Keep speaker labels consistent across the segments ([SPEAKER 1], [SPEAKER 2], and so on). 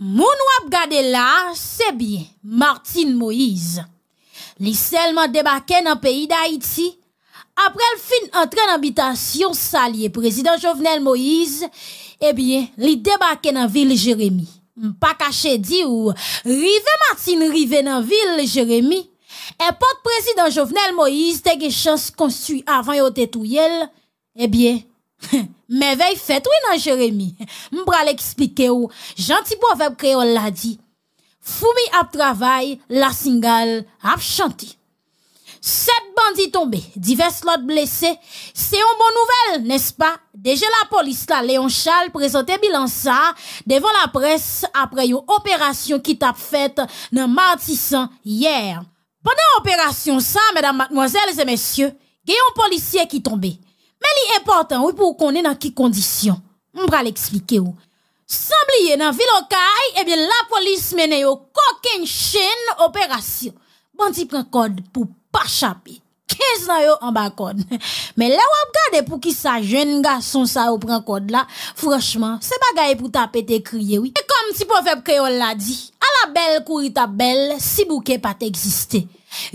[SPEAKER 1] Moun wap gade la, sebyen, Martin Moïse, li selman debaken nan peyi d'Haïti, aprel fin entren ambitasyon salye prezident Jovenel Moïse, ebyen, li debaken nan vil Jeremie. Mpa kache di ou, rive Martin rive nan vil Jeremie, e pot prezident Jovenel Moïse tege chans kon su avan yo tetouyel, ebyen, Mè vey fèt wè nan Jeremie Mpral eksplike ou Jantibou avèp kreol la di Fou mi ap travay La singal ap chanti Sèt bandi tombe Divers lot blese Se yon bon nouvel nespa Deje la polis la leon chal Prezote bilan sa Devon la pres apre yon operasyon Ki tap fèt nan martisan yèr Ponen operasyon sa Mèdam matnozèl zè mèsyè Gè yon polisye ki tombe Men li e portan wè pou konè nan ki kondisyon. Mbra l'eksplike wè. San bliye nan vilokay, ebyen eh la polis mene yo koken chen operasyon. Banti pren kode pou pa chapè. Kez nan yo anba kode. Men le wap gade pou ki sa jen ga son sa yo pren kode la. Franchman, se bagay pou tapete kriye wè. E kom ti pou feb kriye wè la di. A la bel kuri tabel, si bouke pati eksiste.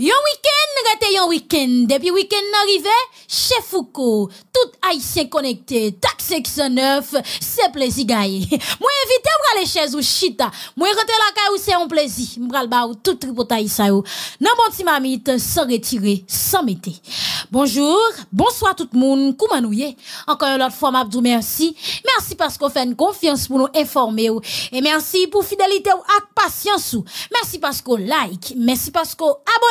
[SPEAKER 1] Yon week-end, rete yon week-end. Depuis week-end arrivé, chez Foucault, tout haïtien connecté, tac 9 c'est plaisir gagné. Moi invité les chaises ou chita. Moi rentre la caille ou c'est un plaisir. M'bral ou tout tripotaï Nan bon ti mamite, sans retirer, sans Bonjour, bonsoir tout le monde, comment Encore une autre fois, m'abdou merci. Merci parce qu'on fait une confiance pour nous informer Et merci pour fidélité ou ak patience ou. Merci parce qu'on like, merci parce qu'on abonne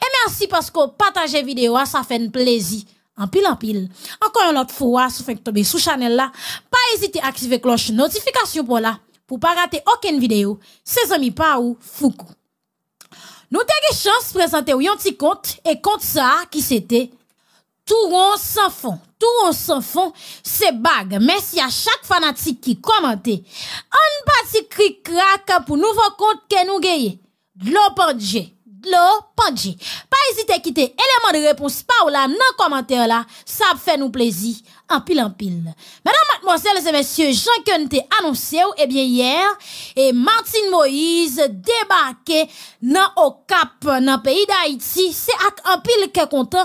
[SPEAKER 1] et merci parce que partager vidéo, ça fait un plaisir. En pile, en pile. Encore une autre fois, si vous tomber sous channel là, pas hésiter à activer cloche notification pour là, pour pas rater aucune vidéo. Ses amis pas ou Foukou. Nous avons chance de présenter un petit compte et compte ça qui c'était on sans fond. on sans fond, c'est bague. Merci à chaque fanatique qui commentait. Un petit clic, crack pour nouveau compte que nous gagnons. Globe lo pandji. Pas hésiter à quitter éléments de réponse par là dans commentaire là, ça fait nous plaisir en pile en pile. Madame, mademoiselles et messieurs, Jean Kenté annoncé ou, eh bien hier, et Martine Moïse débarqué dans au Cap, dans pays d'Haïti. C'est à un pile que content,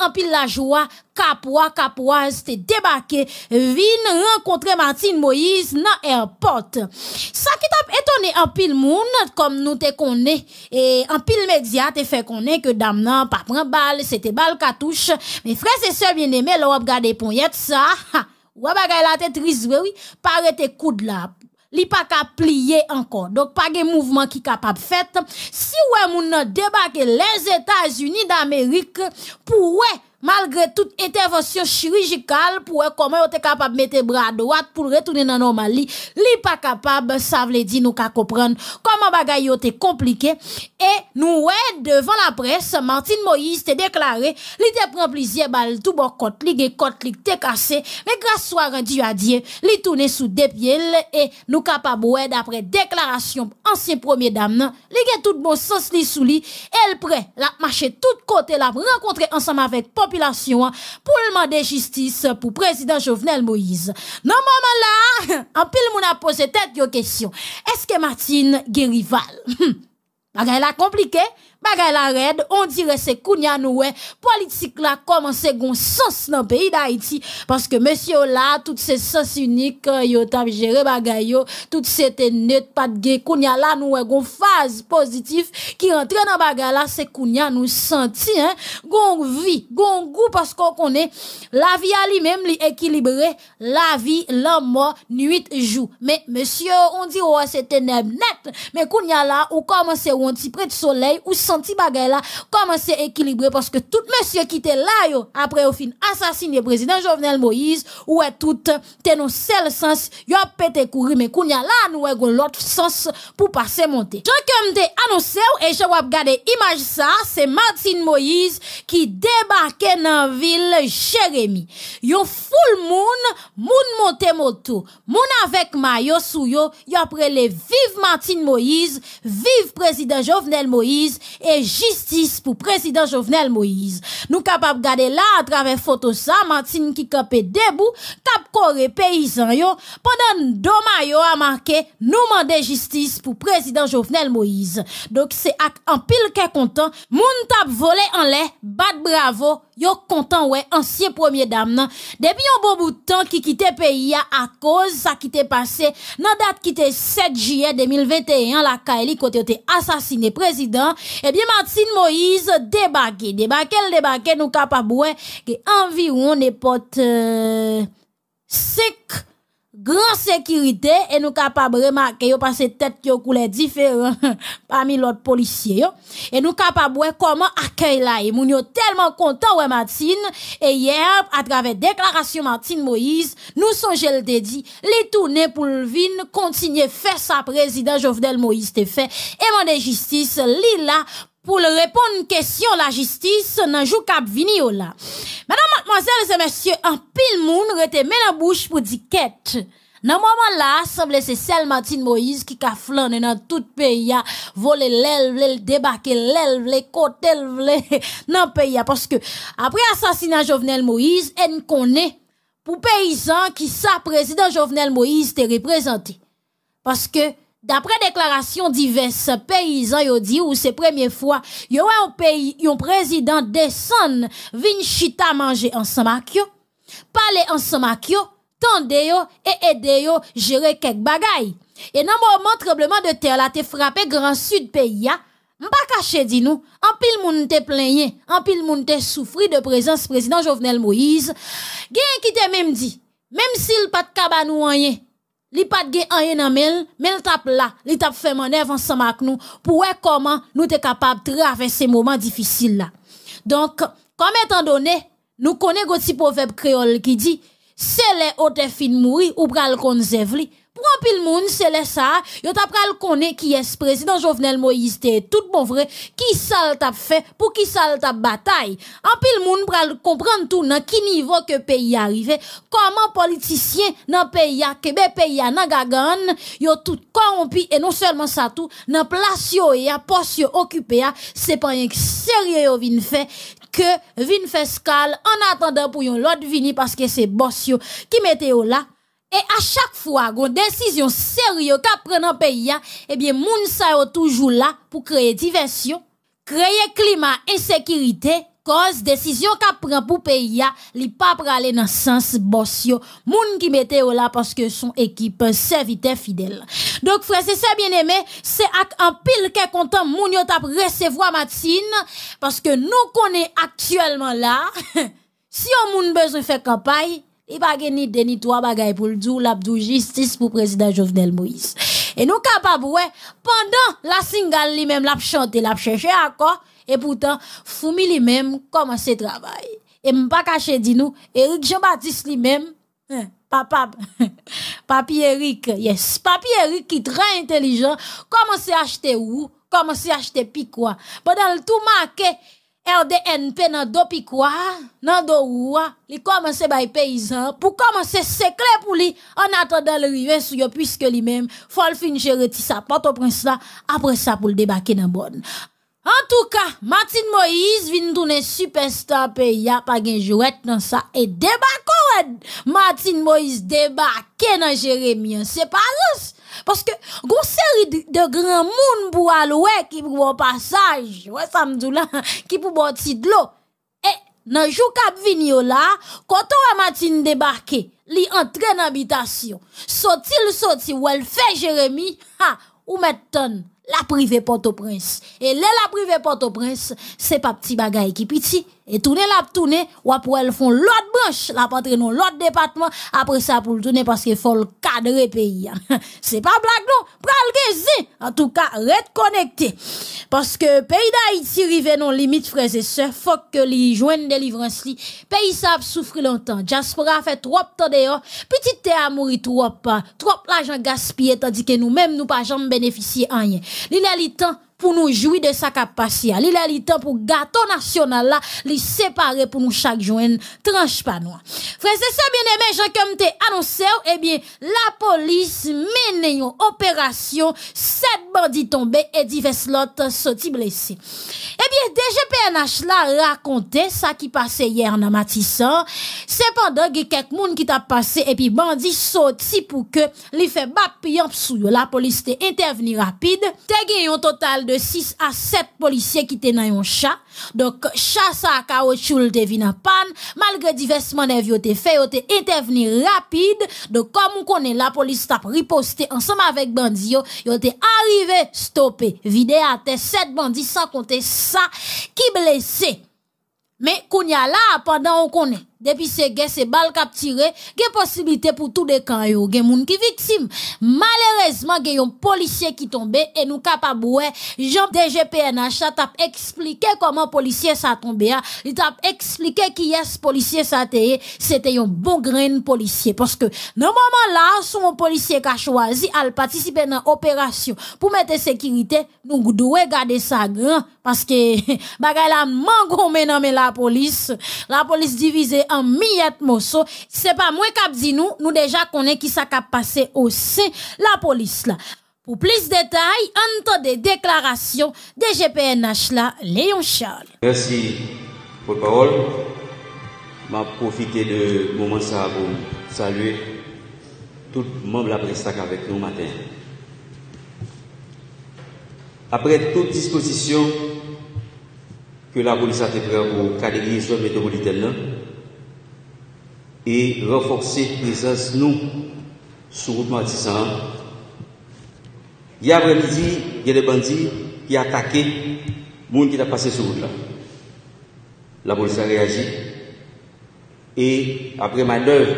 [SPEAKER 1] à un pile la joie, Kapwa, kapwa, se te debake Vin, renkontre Martin Moïse nan airport Sa ki tap etone an pil moun Kom nou te konen En pil medya te fe konen Ke dam nan pa pran bal Se te bal katouche Me fwese se vye neme lop gade pon yet sa Wabagay la te trizwe Pare te koud la Li pa ka pliye ankon Dok page mouvman ki kapap fet Si wè moun debake les Etats-Unis d'Amerik Pou wè malgre tout intervensyon chirijikal pou e koman yo te kapab mette bra a doat pou retounen nan normali li pa kapab, sa vle di nou ka kopran, koman bagay yo te komplike e nou we devan la pres Martin Moïse te deklare li depran plizye bal tout bon kot li gen kot li te kase me grasso a rendu a diye, li toune sou depye, le e nou kapab ou e dapre deklarasyon ansyen premier dam nan, li gen tout bon sens li sou li, el pre la mache tout kote la, renkontre ansanman vek pop pour le mandat de pour président président Jovenel Moïse. Dans maman là, en pile moun a pose tête Est-ce que Martine gen rival? Hmm. Bagay la compliqué Bagay la red, on dire se kounya noue politik la komanse goun sens nan peyi da iti. Paske monsye ou la, tout se sens unik, euh, yo tabjere bagay yo, tout se tenet patge. Kounya la noue goun faze pozitif ki rentre nan bagay la se kounya noue senti. Goun vi, goun gou paske konen la vi a li mem li ekilibre, la vi, la mor, nuit, jou. Me, monsye ou, on dire oh, se tenet net, me kounya la ou komanse wanti pre de soley ou senti. Sonti bagay la komanse ekilibre paske tout monsye ki te layo apre ou fin asasiniye prezident Jovenel Moïse ou e tout tenon sel sens yo ap pete kouri me kounya la nou e goun lot sens pou pase monte. Jok mde anose ou e che wap gade imaj sa se Martin Moïse ki debake nan vil cheremi. Yon ful moun moun monte moto. Moun avek mayo sou yo yo apre le vive Martin Moïse vive prezident Jovenel Moïse e jistis pou prezident Jovenel Moïse. Nou kap ap gade la atrave foto sa, mantin ki kap e debou, kap kore peyizan yo, pandan doma yo a marke, nou mande jistis pou prezident Jovenel Moïse. Dok se ak an pil ke kontan, moun tap vole an le, bat bravo! Yo kontan wè, ansye premier dam nan, debi yon bo boutan ki kite peyi ya a koz sa kite pase, nan dat kite 7 jye 2021 la kaeli kote yote asasine prezident, ebi eh Martin Moïse debake, debakel debakel nou kapabouè ki anvi wè yon epote sèk. grand sécurité et nous capable de remarquer yo passé tête yo couleur différent parmi l'autre policier yo et nous capable de comment accueil là et Nous yo tellement content ouais Martine et hier à travers déclaration Martine Moïse nous songe le dit les tournées pour le vin continuer faire sa président Jovenel Moïse te fait et mon justice li là pou lè repon nè kèsyon la jistis nan jou kap vini yo oh la. Madame, mademoiselles et messieurs, an pil moun rete men an bouche pou di kèt. Nan mouman la, san blè se sel Matin Moïse ki ka flanè nan tout peya, vole lèl, blèl, debake lèl, blèl, kote lèl, blèl, nan peya. Paske, apre asansina Jovenel Moïse, en konè pou peyzan ki sa prezident Jovenel Moïse te reprezentè. Paske, D'après déclaration diverses paysans yo dit ou c'est première fois yo un pays un président descend vin chita manger ensemble avec yo parler ensemble avec yo et aider yo gérer quelques bagailles et nan moment tremblement de terre la te frappé grand sud pays ya pas caché dis nous en pile moun te plaigné en moun te souffri de présence président Jovenel Moïse gen qui te même dit même s'il pas de ou rien li pat gen rien mel, li tap fait nous pour voir comment nous sommes capables de traverser ces moments difficiles là. Donc, comme étant donné, nous connaissons un proverbe créole qui dit, c'est les hautes fin mourir ou pral konzevli. Ou an pil moun, se le sa, yo tap pral kone ki es prezident Jovenel Moïse te tout bon vre, ki sal tap fe pou ki sal tap batay. An pil moun pral kompran tou nan ki nivou ke peyi arive, koman politisyen nan peyi a kebe peyi a nan gagan, yo tout korompi e non selman sa tou nan plasyo e a posyo okupe a, se pan yon kserye yo vin fe, ke vin fe skal an atanda pou yon lot vini paske se bosyo ki mete yo la, E a chak fwa gwen desisyon seryo ka prenen peyi ya, ebyen moun sa yo toujou la pou kreye diversyon, kreye klima ensekirite, koz desisyon ka prenen pou peyi ya li pa prale nan sens bosyo. Moun ki mete yo la paske son ekip servite fidel. Dok frese se bieneme, se ak an pil ke kontan moun yo tap resevo a matin, paske nou konen aktuelman la, si yo moun bezou fe kapayi, Il n'y a pas ni deux pour le dire, la justice pour président Jovenel Moïse. Et nous capables, pendant la single lui-même, l'a chanté, l'a cherché encore, et pourtant, Foumi lui-même commence le travail. Et pas caché, dit nous, Eric Jean-Baptiste lui-même, papa, papi Eric, yes, papi Eric qui très intelligent, commence à acheter où, commence à acheter quoi. Pendant le tout marqué, RDNP nan do pi kwa, nan do wwa, li komanse bay peyizan pou komanse sekle pou li an ato dal riven sou yo pwiske li menm fol fin jere ti sa pato prins la apre sa pou l debake nan bon. En tou ka, Martine Moïse vin dounen superstar pey ya pa gen jouet nan sa e debakou ed. Martine Moïse debake nan jere mi an separensi. Parce que, grosse série de, grands monde pour aller qui pour passage, ouais, dit là, qui pour bon de l'eau. Et, dans le jour kap là, quand on a matin débarqué, li entre dans l'habitation, sorti sorti, ou elle fait Jérémy, ha, ou metton la privée Port-au-Prince. Et là, la privée Port-au-Prince, c'est pas petit bagaille qui piti. Et tourner la tourner, ou après elle font l'autre branche, la patrie dans l'autre département, après ça pour le tourner parce qu'il faut le cadrer pays. C'est pas blague non, pral En tout cas, reste connecté. Parce que pays d'Haïti rivé non limite frères et sœurs, faut que li joignent délivrance li. Pays ça souffre longtemps. a fait trop temps dehors, petite terre a mouri trop, hein. trop l'argent gaspillé tandis que nous-mêmes nous pas jamais bénéficier rien. est temps pou nou jouy de sa kapasya. Li la li tan pou gato nasyonal la, li separe pou nou chak joen tranj panwa. Frense sa, bine men, jan kem te anonsè ou, e eh bie, la polis mene yon operasyon, set bandi tombe, e di fes lot soti blese. E eh bie, deje PNH la, rakonte sa ki pase yè an amatisan, sepandan ge kek moun ki ta pase, e pi bandi soti pou ke, li fe bap yon psou yo, la polis te interveni rapide, te ge yon total dejou, de 6 à 7 policiers qui étaient dans un chat. Donc, chat à caoutchouc te vin en panne. Malgré diverses manœuvres ont été fait, ont été intervenu rapide. Donc, comme on connaît la police t'a riposté ensemble avec bandits Ils ont été arrivé stoppé. à tes 7 bandits sans compter ça qui blessé. Mais, qu'on y a là, pendant qu'on connaît depuis ces guerres ces balles capturées il y a possibilité pour tous les camps qui gen moun ki victime malheureusement a yon policier qui tombé et nous capable Jean GPNH ont expliqué comment policier ça tombé hein. il ont expliqué qui est policier ça c'était un bon grain policier parce que normalement là son policier qui a choisi à participer dans opération pour mettre sécurité nous devons garder ça parce que la men la police la police divisée en miette mosso. C'est pas moi qui dit nous, nous déjà connaît qui ça a passé au sein la police là. Pour plus de détails, entre des déclarations de GPNH là, Léon Charles.
[SPEAKER 2] Merci pour la parole. M'a profité de moment ça pour saluer tout le monde la presse avec nous matin. Après toute disposition que la police a fait pour catégoriser les zones métropolitaines, et renforcer présence nous sur route il Hier après-midi, il y a des bandits qui attaqué les gens qui ont passé sur route là. La police a réagi et après manœuvre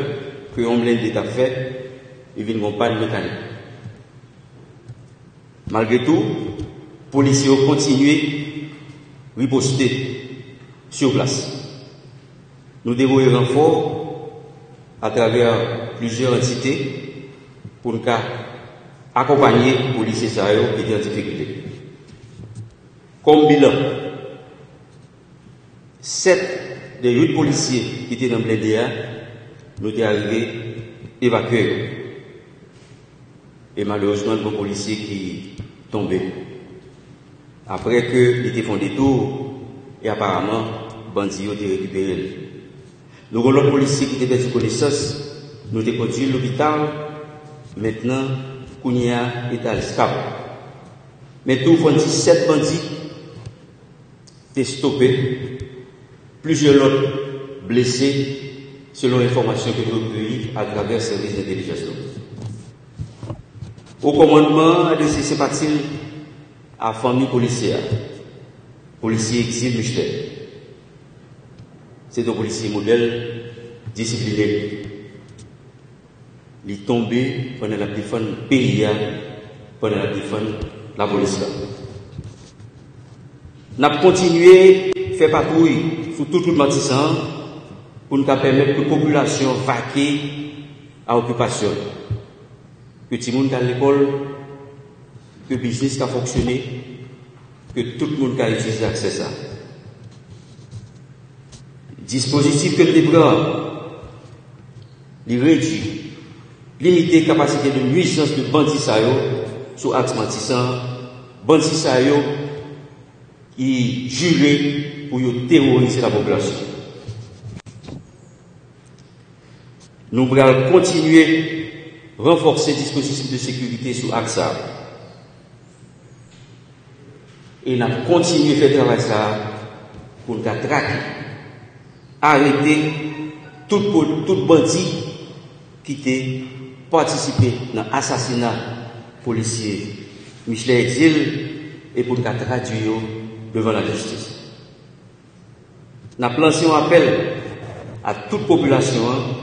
[SPEAKER 2] que l'homme d'État fait, ils vont pas le Malgré tout, les policiers ont continué à riposter sur place. Nous devons renfort à travers plusieurs entités pour accompagner les policiers qui étaient en difficulté. Comme bilan, sept des huit policiers qui étaient dans le BDA étaient arrivés évacués. Et malheureusement, nos policiers qui tombaient. Après qu'ils étaient fait des et apparemment, bandits ont été récupérés. Le rôle policier qui était de connaissance, nous avons conduit l'hôpital, maintenant, Kounia est à l'escape. Mais tout dit, sept bandits étaient stoppés, plusieurs autres blessés, selon l'information que nous avons à travers le service d'intelligence. Au commandement de ces sympathies à la famille policière, policier exil Michel, c'est un policier modèle discipliné. Il est tombé pendant la défense PIA, pendant la défense la police. On a continué à faire patrouille sur tout le matissant pour pas permettre que la population vaquer à l'occupation. Que tout le monde à l'école, que le business a fonctionné, que tout le monde a utilisé l'accès à ça. Dispositif que le les réduit, limiter la capacité de nuisance de bandits sur Axe mentissant, bandits qui juré pour terroriser la population. Nous allons continuer à renforcer le dispositif de sécurité sous AXA. Et nous continuer à faire travail ça pour nous traquer arrêter tout, tout bandit qui était participé à l'assassinat policier. Michel exil et pour traduire devant la justice. Nous lançons un appel à toute population hein,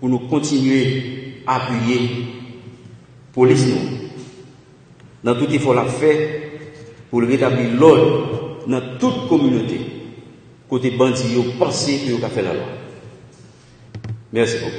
[SPEAKER 2] pour nous continuer à appuyer police nous dans tout effort à faire pour rétablir l'ordre dans toute communauté. Kouti bant si yon prasip yon kafe nan wak. Mersi pou.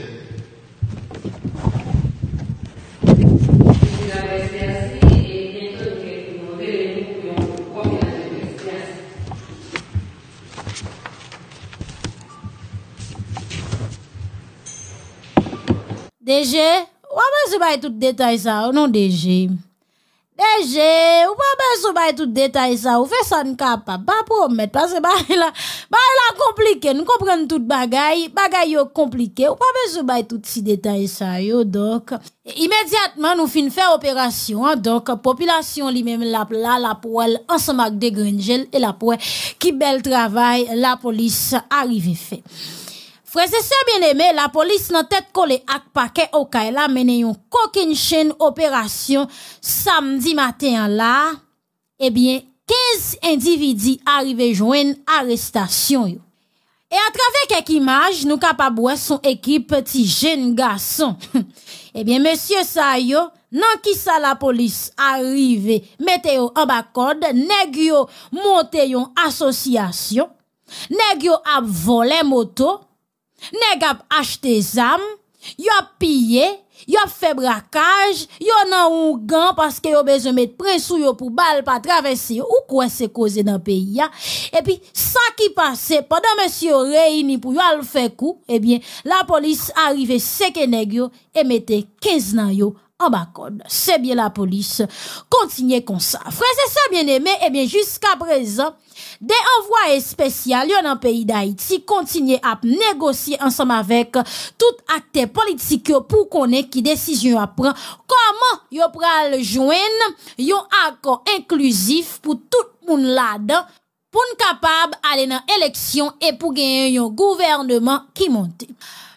[SPEAKER 1] DG, wap waz yon bay tout detay sa ou non DG? j'ai ou pas besoin de tout détail ça, ou faire ça n'est capable, pas promettre, parce que bah, là, bah, là, compliqué, nous comprenons tout bagay, bagay yo compliqué, ou pas besoin de tout si détail ça, yo, donc, immédiatement, nous fin faire opération, hein, donc, population, li même, la, la, la poêle, ensemble avec des gringels, et la poêle, qui bel travail, la police arrive fait. Fresese eh bien eme, la polis nan tet kole ak pake okay la menen yon kokin chen operasyon samdi maten la, ebyen, 15 individi arive jwen arrestasyon yo. E atrave kek imaj, nou ka pa bwa son ekip peti jen gason. Ebyen, eh monsye sa yo, nan ki sa la polis arive mete yo abakod, neg yo monte yon asosyasyon, neg yo ap vole moto, Nèg acheté achete zam, yo ap pillé, yo ap fait braquage, yo nan ou gan parce que yo besoin mettre des yo pour bal pas traverser. Ou quoi c'est causé dans le pays Et puis ça qui passait pendant monsieur réuni pour yo al faire coup, eh bien la police arrivé sec nèg yo et mettait 15 nan yo An bakon, se bie la polis kontinye kon sa. Frèze sa bie neme, e eh bie jusqu'a prezant, de an vwa e spesyal yon an peyi d'Haïti kontinye ap negosye ansam avek tout akte politik yo pou konen ki desisyon ap pran koman yo pral jwen yon akon inklusif pou tout moun lad pou n kapab ale nan eleksyon e pou genyen yon gouvernement ki monte.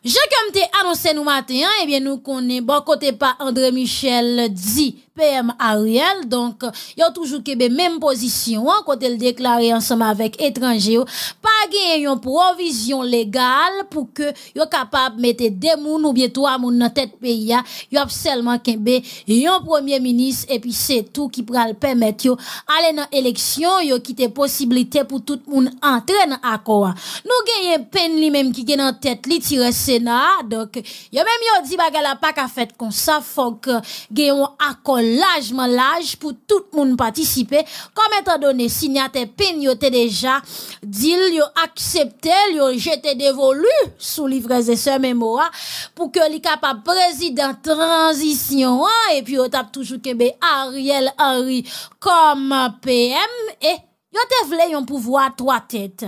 [SPEAKER 1] Je kem te anonsen nou maten, ebyen nou konen bon kote pa André Michel di. PM Ariel. Donc, y a toujours la même position, hein, quand elle déclaré ensemble avec étrangers, pas gagné une provision légale pour que soient capable de mettre deux mouns ou bien trois mouns dans tête pays. Ils hein. ont seulement un premier ministre et puis c'est tout qui le permettre aller dans l'élection, yo quitté possibilité pour tout le monde entrer dans l'accord hein. Nous gagnons peine lui même qui est dans tête li tire Sénat. Donc, a même yo dit bagala pas qu'à fait comme ça, faut que un accord largement large pour tout le monde participer. Comme étant donné, signataire PIN, déjà dit, a accepté, a jeté dévolu sous livraison de et mémoire pour que les capable président transition, hein. et puis on tape toujours Québec Ariel Henry comme PM, et yo te voulu un pouvoir trois têtes.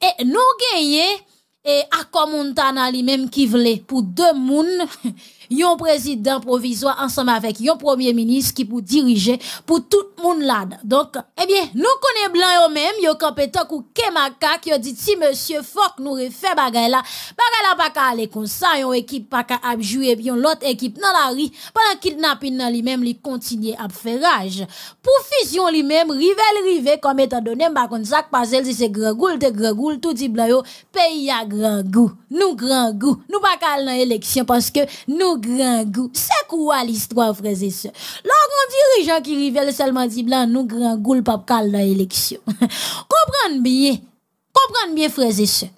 [SPEAKER 1] Et nous gagnons et accord Montana lui-même qui voulait pour deux moun yon président provisoire ensemble avec yon premier ministre qui pour diriger pour tout monde là donc eh bien nous connaissons blanc eux même yo compétent tant ou kemaka qui dit si monsieur Fok nous refait bagay là bagay là pas ka aller comme ça yon équipe pas ka abjouer puis l'autre équipe dans la rue pendant kidnapping nan lui même li continuer à faire rage pour fusion lui même rivel rivé comme étant donné bah comme ça que c'est gregoul de gregoul tout dit blanc yo pays grand goût. Nous grand goût. Nous pas cal dans l'élection parce que nous grand goût. C'est quoi l'histoire, frères et sœurs? Lorsqu'on dirigeant qui révèle seulement dit blanc, nous grand goût, le pas cal dans l'élection. Comprenez bien. Comprenez bien, frères et sœurs.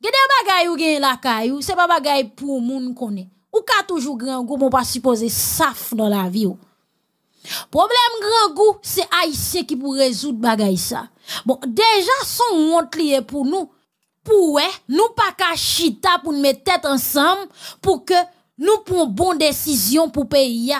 [SPEAKER 1] Gede bagay ou gen la kayou, c'est pas bagay pour moun connaît. Ou ka toujours grand goût, mon pas supposé saf dans la vie Problème Grand grand c'est c'est qui qui pou résoudre bagay sa. Bon, déjà son honte lié pour nous pour nous pas qu'à chita pour nous mettre tête ensemble pour que nous prenions bon décision pour le pays.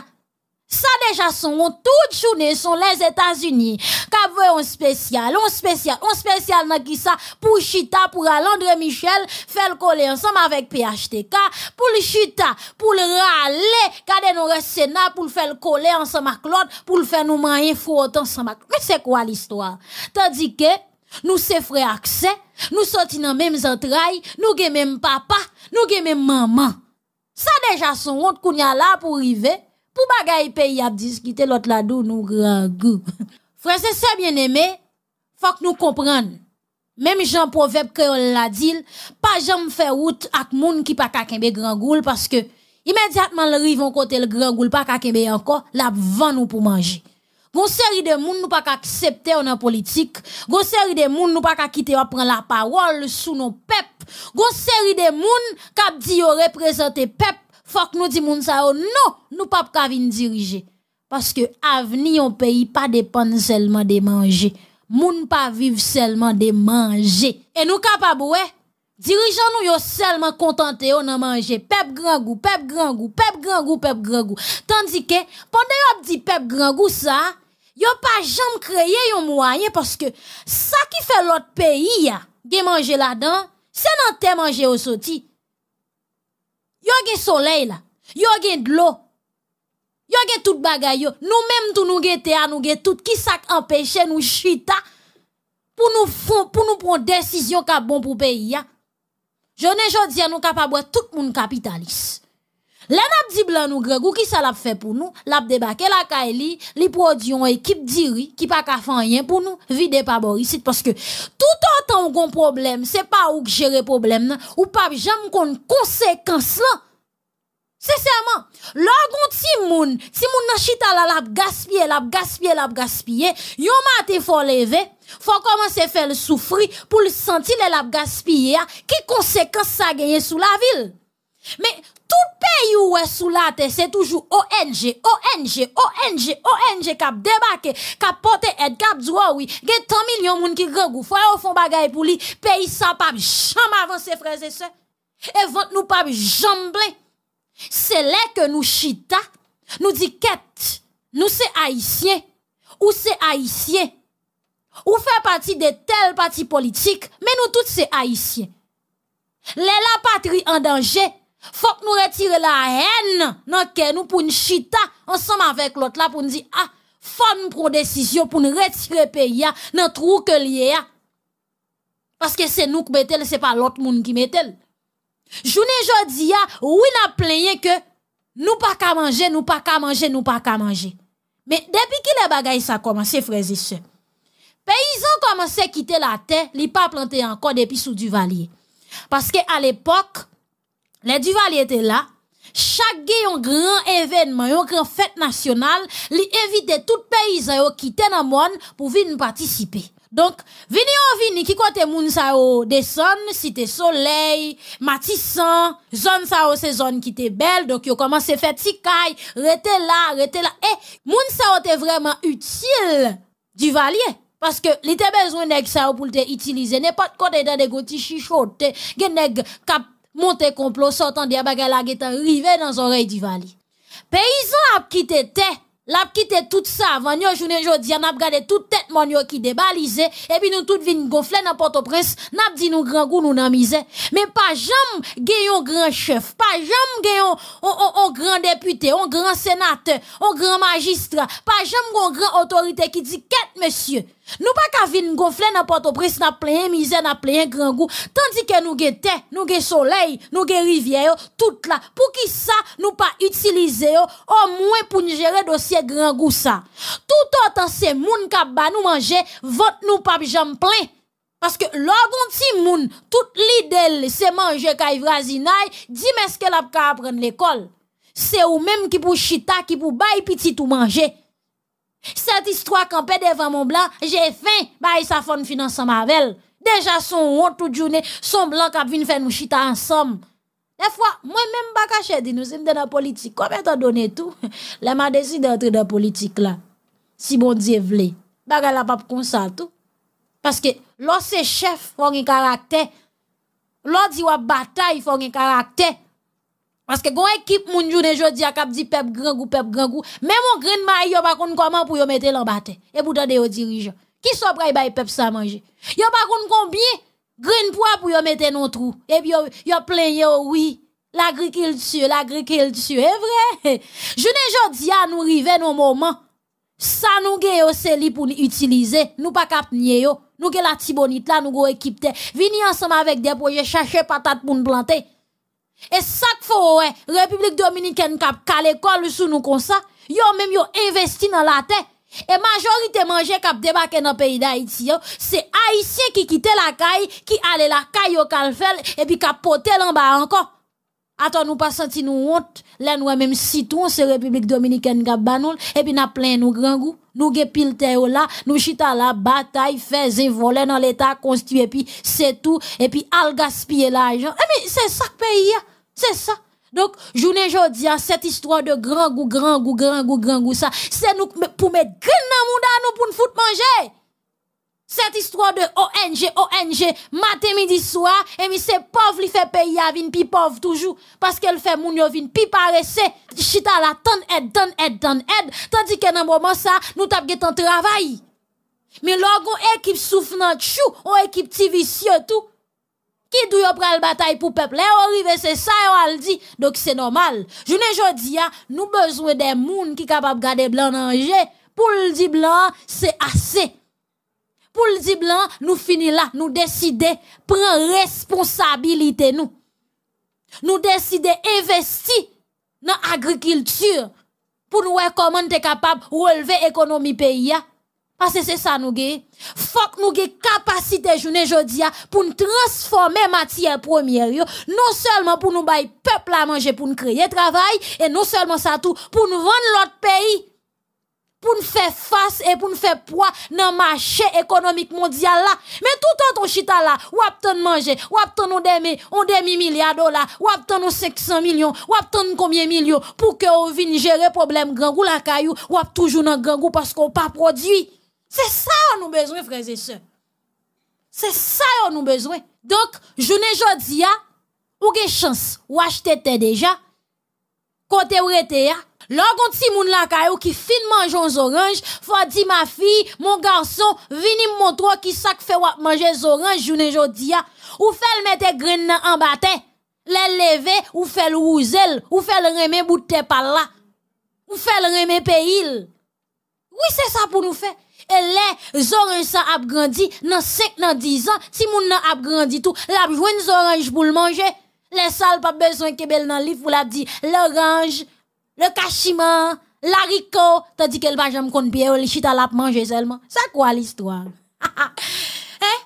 [SPEAKER 1] Ça déjà sont toute journée sont les États-Unis. Quand un spécial, un spécial, un spécial dans qui ça, pour Chita, pour Alain-André Michel, faire le coller ensemble avec PHTK, pour Chita, pour le râler, quand nous le Sénat, pour faire le coller ensemble avec Claude, pour le faire nous manger autant ensemble avec... Mais c'est quoi l'histoire? Tandis que, nous c'est frais accès, nous sortis dans mêmes entrailles, nous gué même papa, nous gué même maman. Ça déjà son honte qu'on y a là pour arriver, pour bagay pays à discuter l'autre là dou nous grand goût. Frères c'est ça bien aimé, faut que nous comprenne. Même Jean Proverbe créole l'a dit, pas jamais faire route avec monde qui pas kakembe grand goul parce que immédiatement le on côté le grand goul pas kakembe encore, la vend nous pour manger. Gon série de moun nous pas accepter en politique. Gon série de moun nous pas quitter prendre la parole sous nos peuples. Gon série de moun k'ap dit représenter peuple. Faut que nous di moun ça non, nous pas ka diriger. Parce que avenir au pays pas dépend seulement de manger. Moun pas vivre seulement de manger. Et nous capable ouais Dirigeants nous yo seulement contenté on a mangé pep grand goût pep grand goût pep grand goût pep grand goût tandis que pendant a dit pep grand goût ça yo pas jamais créé un moyen parce que ça qui fait l'autre pays gen manger là-dedans c'est dans terre manger au sorti yo gen soleil là yo gen de l'eau yo gen tout bagay nous même tout nous gen terre nous gen tout qui ça empêcher nous chita pour nous pour nous prendre décision qui bon pour pays à nous an pas kapabwe tout moun monde Le nap di blanc nou ou qui sa l'a fait pour nous, l'a débarqué la ka li, produit ekip diri ki pa ka fanyen pour nous vide Borisite Parce que tout autant on problème, c'est pas problème, ou que jere problème ou pas jam kon conséquence là. Sincèrement, la si ti moun, si moun nan chita la l'a l'a l'a la l'a yon mate faut leve, Fwa komanse fè l soufri pou l senti l ap gaspye ya. Ki konsekans sa genye sou la vil? Me, tout pe yu wè sou la te, se toujou ONG, ONG, ONG, ONG. Kap debake, kap pote et, kap zwa oui. Gen tan milyon moun ki regou. Fwa yo fon bagay pou li. Pe yi sa pab jam avan se freze se. E vant nou pab jamble. Se lè ke nou chita, nou di ket. Nou se aisyen. Ou se aisyen. Ou fè pati de tel pati politik, men nou tout se haisyen. Le la patri an danje, fòk nou retire la hen, nan ken nou pou n chita, ansanm avèk lot la pou n di, ah, fòn prou desisyon pou n retire pe ya, nan trou ke liye ya. Paske se nou k betel, se pa lot moun ki metel. Jounen jodi ya, ou y nan plenye ke, nou pa ka manje, nou pa ka manje, nou pa ka manje. Men depi ki le bagay sa komanse, frezi se, Paysans commençaient à quitter la terre, ils pas planté encore depuis sous Duvalier. Parce que à l'époque, les Duvalier étaient là, chaque grand événement, une grand fête nationale, li évité tout paysan yo quitter dans monde pour venir participer. Donc, vini en vini, qui côté moun sa yo si soleil, matissant, zone sa c'est qui était belle, donc yo commence faire tikay, caille, là, rete là. Eh, Mounsao était vraiment utile duvalier. Parce que li besoin nèg ça pour te utiliser. N'est pas de côté dans des chichote. Gen nèg kap monte complot sortant des bagay la getan rivé dans oreille du valet. Paysan a quitté tête. L'a quitté tout ça avant yon journée jodi n'a gardé toute tête mon yo qui débalisé et puis nous tout vinn gonflé dans Port-au-Prince n'a dit nous grand goût nous dans misère mais pas jamais un grand chef pas jamais geyon on, on, on, grand député on grand sénateur on grand magistrat pas jamais grand autorité qui dit quête monsieur nous pas qu'à venir gonfler n'importe Port-au-Prince, plein misère, n'a plein grand goût, tandis que nous avons terre, nous avons soleil, nous avons rivière, tout là. Pour qui ça nous pas utiliser au moins pour nous gérer dossier grand goût ça. Tout autant c'est moun qui ba nous manger, vote nous pas jam plein. Parce que logon ti moun, toute l'idée c'est manger kaivrazinaï, dis mais ce qu'elle a apprendre l'école. C'est ou même qui pou chita, qui pour bay petit ou manger. Sèt istwa kan pe devan moun blan, jè fin, ba y sa fon finanseman vel. Deja son wot tout jounen, son blan kap vin fè nou chita ansom. Nè fwa, mwen mèm baka chè di nou si mdè nan politik, komè tan donè tou? Lè ma desi de antre nan politik la, si bon diye vle, baka la pap kon sa tou. Paske lò se chef fòng y karakter, lò diwa batay fòng y karakter. Parce que, gon équipe, moun jounen jodi ak cap, di pep grangou, pep goût. Mè mon green, ma yo pa kon comment, pou yo mette l'embate. Et pourtant, de yo qui Qui so y bay pep sa manje? Yo pa kon combien, green, poa pou yo mette non trou. Et, puis, yo, yo plein, yo oui. L'agriculture, l'agriculture. E vrai Jounen jodi a nous, rive nos moments, Sa nou ge yo se li pou ni nous Nou pa kap yo. nous ge la tibonite, la, nous go équipe, te. Vini avec des de chercher chache pour pour nous planter. Et ça qu'il que ouais, République Dominicaine cap l'école sous nous comme ça, yo même yo investi dans la terre. Et majorité manger cap débarqué dans le pays d'Haïti, c'est Haïtien qui quitté la caille, qui allait la caille au calfel, et puis cap poté en bas encore. Attends, nous pas senti nous honte, là nous même tout c'est République Dominicaine cap banoul, et puis n'a plein nous grand goût. Nous gepil là, nous chita la bataille, faisait voler dans l'État constitué, et puis c'est tout, et puis al gaspiller l'argent. Eh mais c'est ça que pays, c'est ça. Donc, journée aujourd'hui, cette histoire de grand goût, grand goût, grand goût, grand goût, ça, c'est nous pour mettre grand monde à nous pour nous foutre manger. Cette histoire de ONG, ONG, matin, midi, soir, et mi c'est pauvre, il fait payer à vin pi pauvre toujours, parce qu'elle fait moun yo vin pi paresse, chita la tonne aide, tonne aide, tonne aide, tandis que dans moment ça, nous tap ton travail. Mais une équipe souffrante chou, on équipe tivicieux tout, Ki dwi yo pral batay pou peplè, yo rive se sa yo al di, dok se nomal. Jounen jodi ya, nou bezwe de moun ki kapab gade blan nanje, pou l di blan se ase. Pou l di blan, nou fini la, nou deside, pran responsabilite nou. Nou deside investi nan agrikiltur pou nou ekoman te kapab woleve ekonomi peyi ya. Parce que c'est ça nous gagne. Faut que nous gagne capacité journée jodia hein, pour nous transformer matière première non seulement pour nous bailler peuple à manger pour nous créer travail et non seulement ça tout pour nous vendre l'autre pays pour nous faire face et pour nous faire poids dans le marché économique mondial là. Mais tout ton chita là, ou de manger, ou nous demi, on demi milliard dollars, ou nous 500 millions, ou combien millions pour que on vienne gérer problème grand goût la caillou, ou toujours dans grand parce qu'on pas produit. Se sa yo nou bezwen, freze se. Se sa yo nou bezwen. Dok, jounen jodi ya, ou ge chans, ou achete te deja. Kote ou rete ya. Logon ti moun lakay ou ki fin manjons oranj, fwa di ma fi, mon garson, vinim montro ki sak fe wap manjons oranj, jounen jodi ya. Ou fel mette gren nan ambate, le leve, ou fel ouzele, ou fel reme bute pala, ou fel reme pe il. Ou se sa pou nou fe? Et les oranges ça a grandi dans 5 dans 10 ans si moun nan a grandi tout la joindre orange pour le manger les sales pas besoin que belle dans livre pour la dit l'orange le cachiman l'haricot tandis qu'elle va jamais kon pied chita la manger seulement ça quoi l'histoire hein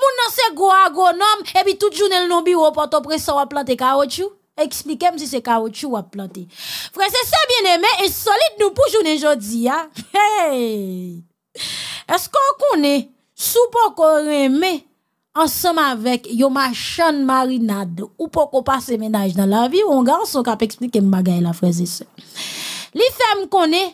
[SPEAKER 1] moun nan c'est gros agronome et puis toute journée le bureau porte presse on va planter caoutchouc Expliquez-moi si c'est caoutchouc ou à planter. Frère, c'est ça bien aimé et solide nous pour journée aujourd'hui. Hein? Hey! Esko konè sou pou koreme ansam avek yon machan marinade ou pou kopa se menaj nan la viw On ga anson ka pe eksplike m bagay la freze se Li fem konè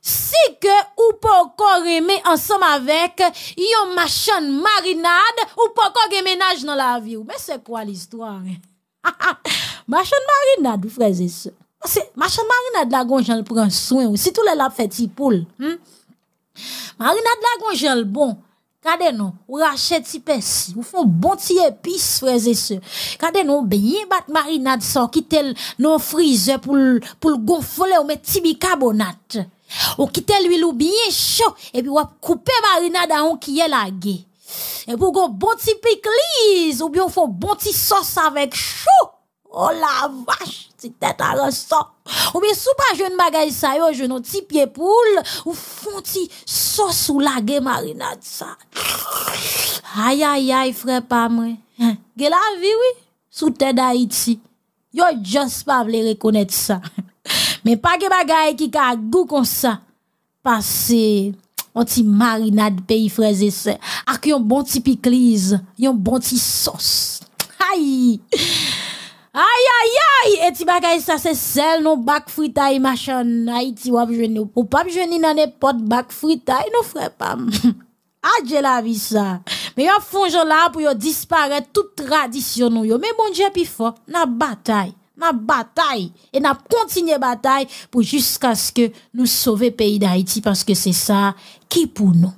[SPEAKER 1] si ke ou pou koreme ansam avek yon machan marinade ou pou koke menaj nan la viw Mè se kwa l'histoire? Machan marinade ou freze se Machan marinade la gonj an pou ren souen ou si tou lè la feti poul Mè se kwa hmm? l'histoire? Marinade la gonjel bon, kade nou, ou rachet si pes, ou fon bon ti epis freze se. Kade nou, beye bat marinade sa, ou kite l non frize pou l gonfole ou me tibi kabonat. Ou kite l wilou biye chou, e bi wap koupe marinade a ou kiye lage. E pou gon bon ti pikliz, ou bi yon fon bon ti sos avek chou, ou oh la vache. ti tèt a rò sò. Ou bi sou pa jòn bagay sa yò, jòn an ti piepoul, ou fon ti sòs ou la ge marinad sa. Ayayay, frep amre. Ge la viwi sou tè da iti. Yò jòs pa vle rekonèt sa. Men pa ge bagay ki ka gò kon sa, pase an ti marinad pe yi freze se. Ak yon bon ti pikliz, yon bon ti sòs. Ayy! Aïe, aïe, aïe, et bagay sa se sel nou bak fritay machan na wap jweni ou nan e pot bak fritay nou fre pam. Ah, j'ai la vi sa. Me yo fonjon la pou yo disparaître tout tradition nou yo. Mais bon j'ai pi fort, na bataille, na bataille et na kontinye pour jusqu'à ce que nous sauver pays d'Haïti parce que c'est ça qui pour nous.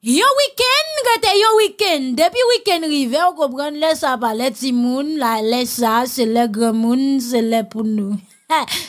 [SPEAKER 1] Yo wiken, gote yo wiken, debi wiken rive, wakobran lesa pale ti moun, la lesa se le gremoun, se le poun nou.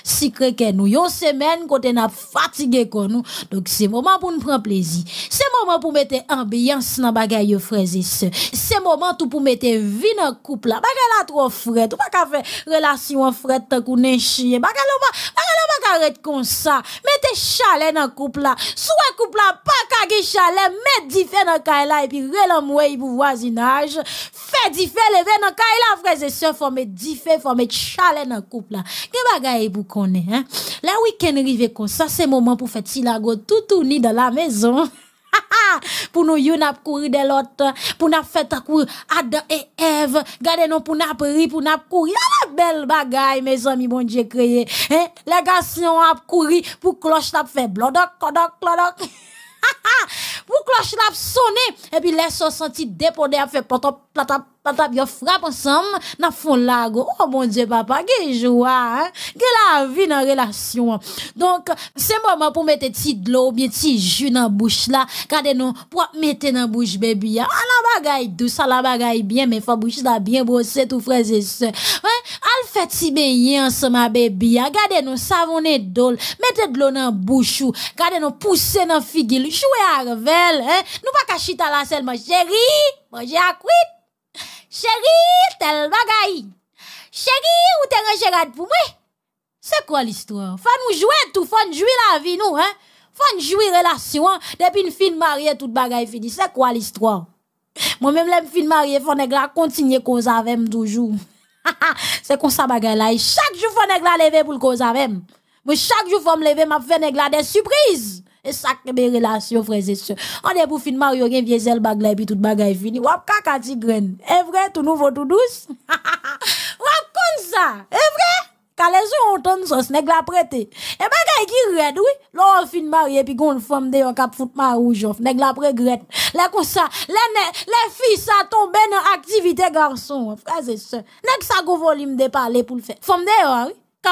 [SPEAKER 1] Sikre ken nou Yon semen kote na fatige kon nou Dok se moman pou nou pran plezi Se moman pou mette ambiyans nan bagay yo freze se Se moman tou pou mette vi nan koup la Bakal la tro fred Tou baka fe relasyon fred Takou nen chie Bakal la baka ret kon sa Mete chale nan koup la Souwe koup la Paka ki chale Met di fe nan kaila E pi rele mwe yi pou wazinaj Fe di fe leve nan kaila Freze se fome di fe fome chale nan koup la Ke baga pour connaître. Hein? La week-end arrive comme ça, c'est moment pour faire silago tout tourner dans la maison. pour nous, yon a couru de l'autre, pour nous faire courir Adam et Eve, gardez nous pour nous ri pour nous courir. Ah, la belle bagaille, mes amis, bon Dieu créé. Hein? Les garçons a couru pour cloche la fait blodoc, clodoc, blodoc pour cloche la sonner et puis les so senti dépôts à faire. Plata Patap yo frap ansam nan fon lago. Oh, bon diye papa, gejwa, he? Ge la avi nan relasyon. Donk, se mwaman pou mette ti glou, biye ti ju nan bouch la, kade nou pou ap mette nan bouch bebya. A la bagay dou, sa la bagay ah, bien, men fa bouch la bien brose, tou freze se. Al fet ti beyin ansam a bebya, kade nou savon e dol, mette glou nan bouch ou, kade nou pousse nan figil, chou e a revel, he? Nou pa kachita la selman, chéri! Moje akwit! Chérie, tel bagaille Chérie, ou t'es gérard pour moi? C'est quoi l'histoire? Faut nous jouer tout, faut nous jouer la vie, nous, hein? Faut nous jouer relation, Depuis une fille mariée, tout bagaille fini. C'est quoi l'histoire? Moi-même, la fille mariée, faut nous continuer qu'on avec toujours. C'est comme ça, bagay là. Chaque jour, faut lever pour cause avec Mais chaque jour, faut me lever, m'a fait faire des surprises. E sakre be relasyon freze se An de pou finmaryo gen vyezel baglay Pi tout bagay fini Wap kaka tigren Evre, tou nouvo, tou douz Wap kon sa Evre Kale sou an ton sos Neg la prete E bagay ki red oui Lo an finmaryo Pi kon fomde yo Kap foutman roujof Neg la pregret Lè kon sa Lè ne Lè fi sa ton ben Aktivite garson Freze se Nèk sa go volim De pale pou l'fè Fomde yo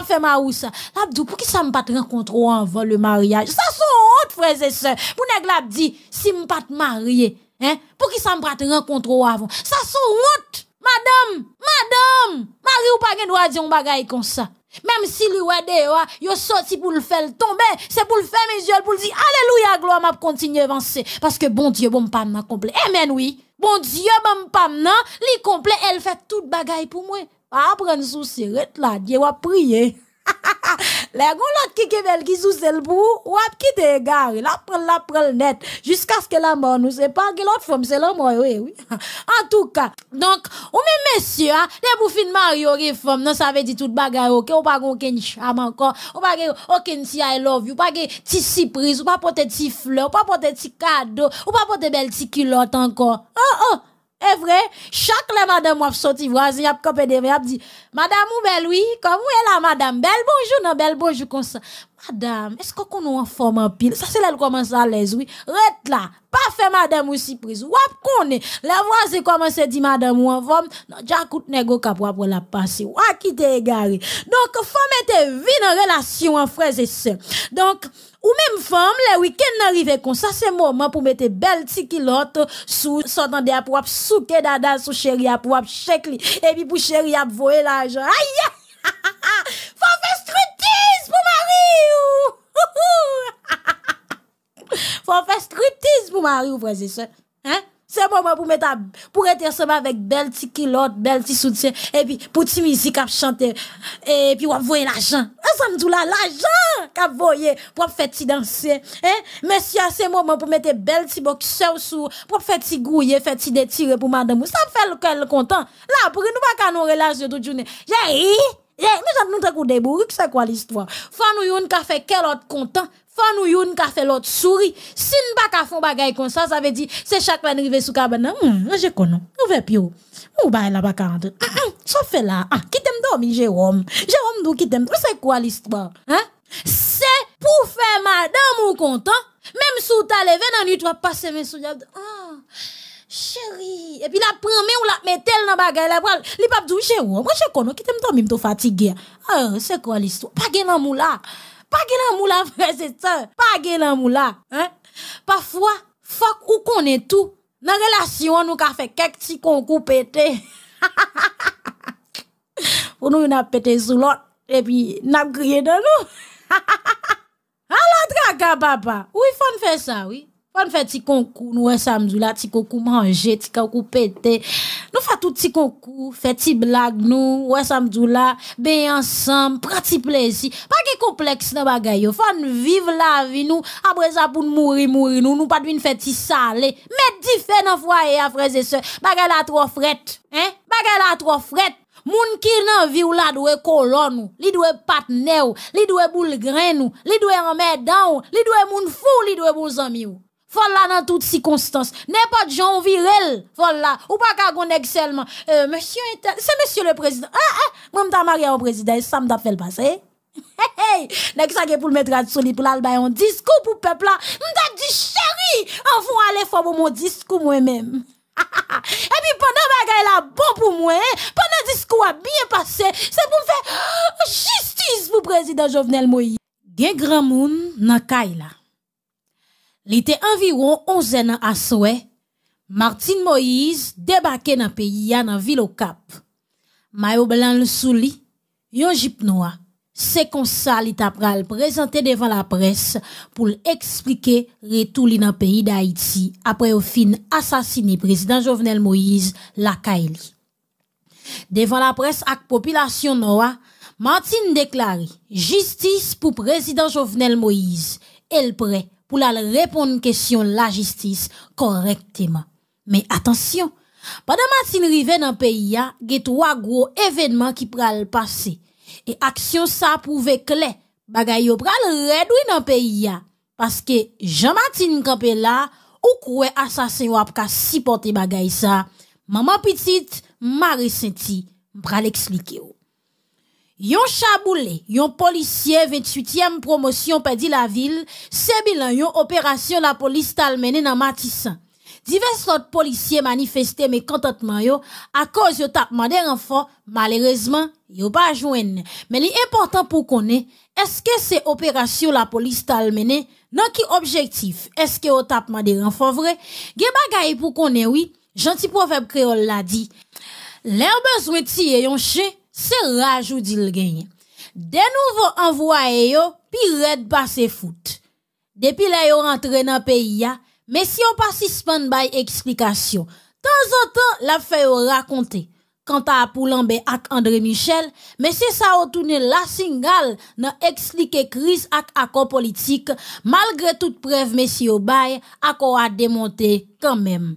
[SPEAKER 1] fait ma maous. La dit pour qui ça me pas rencontre avant le mariage. Ça sont honte frères et sœurs. Pour nèg la dit si me pas marié, hein, pour qui ça me pas rencontre avant. Ça sont honte. Madame, madame, mari ou pas gen droit dire un bagaille comme ça. Même si lui est dehors, yo sorti pour le faire tomber, c'est pour le faire mes yeux pour le dire alléluia gloire m'a continuer avancer parce que bon Dieu bon pas Eh Amen oui. Bon Dieu bon pas non, li complet, elle fait toute bagaille pour moi apprendre sous serrette là, Dieu va prier. les gens l'autre qui kebel qui sous le bout, ou ap qui te gare, la prend la net, jusqu'à ce que la mort nous sépare, que l'autre femme, c'est la oui, oui. En tout cas, donc, ou même messieurs, hein, les bouffins fin Mario oh, réforme, non, ça veut dire tout bagarre, ok, ou pas aucun charme encore, ou pas aucun si I love you, ou pas ti surprise, ou pas porter ti fleur, ou pas porter ti cadeau, ou pas porter belle ti culotte encore. Oh, oh! E vre, chak le madame wap soti vwa, zi ap kopede ve, ap di, madame ou beloui, komou e la madame, bel bonjou nan bel bonjou konsa. Madame, esko konon fom an pil, sa se lel koman sa lezoui, ret la. Wap fè madame ou sipriz. Wap konè. La vwazè koman se di madame ou an vwam. Nan dja kout nè go kap wap wala passe. Wap ki te e gari. Donk fòm etè vin an relasyon an freze se. Donk ou mèm fòm le wikèn nan rive kon. Sa se mòman pou metè bel tikilote. Sou sotande ap wap souke dada sou chèri ap wap chèkli. Ebi pou chèri ap voe la ajan. Aya! Fòm fè strutiz pou mari ou! Ha ha ha! Fwa fè stryptiz pou mè a riv wè zè sè. Se mò mè pou mèt a... Pou rete se mè vèk bel ti kilot, bel ti soutien, epi pou ti mizi kap chante, epi wè vwen la jan. A san djou la la jan kap vwen ye, pou wè fè ti dansen. Mè si a se mò mè pou mèt bel ti boksew sou, pou wè fè ti gouye, fè ti detire pou mè dè mou. Sa fè lè kel kontan. La, pou rin nou wè ka nou relase dout jounen. Je ri, je ri. Mè jan nou te kou debou, rik se kwa l'istwa. Fwa nou yon ka fè kel ot kont faut nous youn ka fait l'autre souris si nous pas ka font bagay comme ça ça veut dire c'est chaque fois arrivé sous cabane mm, hmm, hmm, je connais nous fait pio ou bah la pas rentrer mm, ça fait là ah qui t'aime dormir Jérôme Jérôme nous qui t'aime c'est quoi l'histoire hein c'est pour faire madame ou content même si t'as levé dans nuit tu vas passer mes sous ah chérie et puis la première ou la mettel dans bagay la pral li pap Jérôme moi je connais qui t'aime dormir tu fatigué ah c'est quoi l'histoire pas gain dans là Pa gen an mou la prez etan. Pa gen an mou la. Pafwa, fok ou konen tou. Nan relasyon nou ka fe kek ti kon kou pete. Ou nou yon ap pete zoulot. E pi nap griye dan nou. A la dra ka baba. Ou yon foun fè sa? Fon fè ti konkou nou wè samzou la, ti konkou manje, ti konkou pète. Nou fè tout ti konkou, fè ti blag nou, wè samzou la, ben yansam, prati plezi. Pa ki kompleks nan bagay yo, fòn vive la vi nou, apre sa pou mouri mouri nou, nou pa dwi fè ti sale. Mè di fè nan fwa e a freze se, bagay la tro fret, eh? Bagay la tro fret, moun ki nan vi ou la dwe kolon nou, li dwe patne ou, li dwe bou lgren ou, li dwe remè dan ou, li dwe moun fou, li dwe bou zami ou. Folla nan tout si konstans, ne pa dijon virel. Folla, ou pa ka goun ek selman. Monsiyon eten, se monsiyon le prezident. Ah, ah, mwen mta maryan o prezident, sa mta fel pase. Nek sa ke pou l metran soli pou l albayon disko pou pepla. Mta di cheri, an fon ale fwa pou moun disko mwen men. E pi pwana bagay la bon pou mwen, pwana disko wap bien pase, se pou mfe oh, justice pou prezident Jovenel Mouye. Gen gran moun nan kay la. Li te environ 11 nan aswe, Martin Moïse debake nan peyi ya nan vilokap. Mayoblan lousou li, yon jip noua, se konsa li tapral prezante devan la pres pou l'explike retou li nan peyi da Haiti apre yo fin asasini prezident Jovenel Moïse laka el. Devan la pres ak popilasyon noua, Martin deklare jistis pou prezident Jovenel Moïse el prek. pou lal repon n kesyon la jistis korekteman. Me atensyon, padan matin rive nan peyi ya, get wak wou evenman ki pral pase. E aksyon sa pouve kle, bagay yo pral redwi nan peyi ya. Paske jan matin kope la, ou kwe asasen wap ka sipote bagay sa, maman pitit, mary senti, pral ekslike yo. Yon chaboule, yon polisye 28e promosyon pedi la vil, sebi lan yon operasyon la polis talmene nan matisan. Divers lot polisye manifeste me kontatman yo, a koz yo tapman de renfan, malerezman, yo pa jwen. Men li important pou konen, eske se operasyon la polis talmene nan ki objektif eske yo tapman de renfan vre? Ge bagay pou konen wii, janti profep kreol la di, Ler bez weti e yon chen? Se raj ou dil genye, denouvo anvoye yo, pi red pase foute. Depi la yo rentre nan peyi ya, mesi yo pasi span bay eksplikasyon. Tan zan tan la feyo rakonte, kanta apoulanbe ak Andre Michel, mesi sa otounen la singal nan ekslike kriz ak akon politik, malgre tout prev mesi yo bay, akon a demonte kanmem.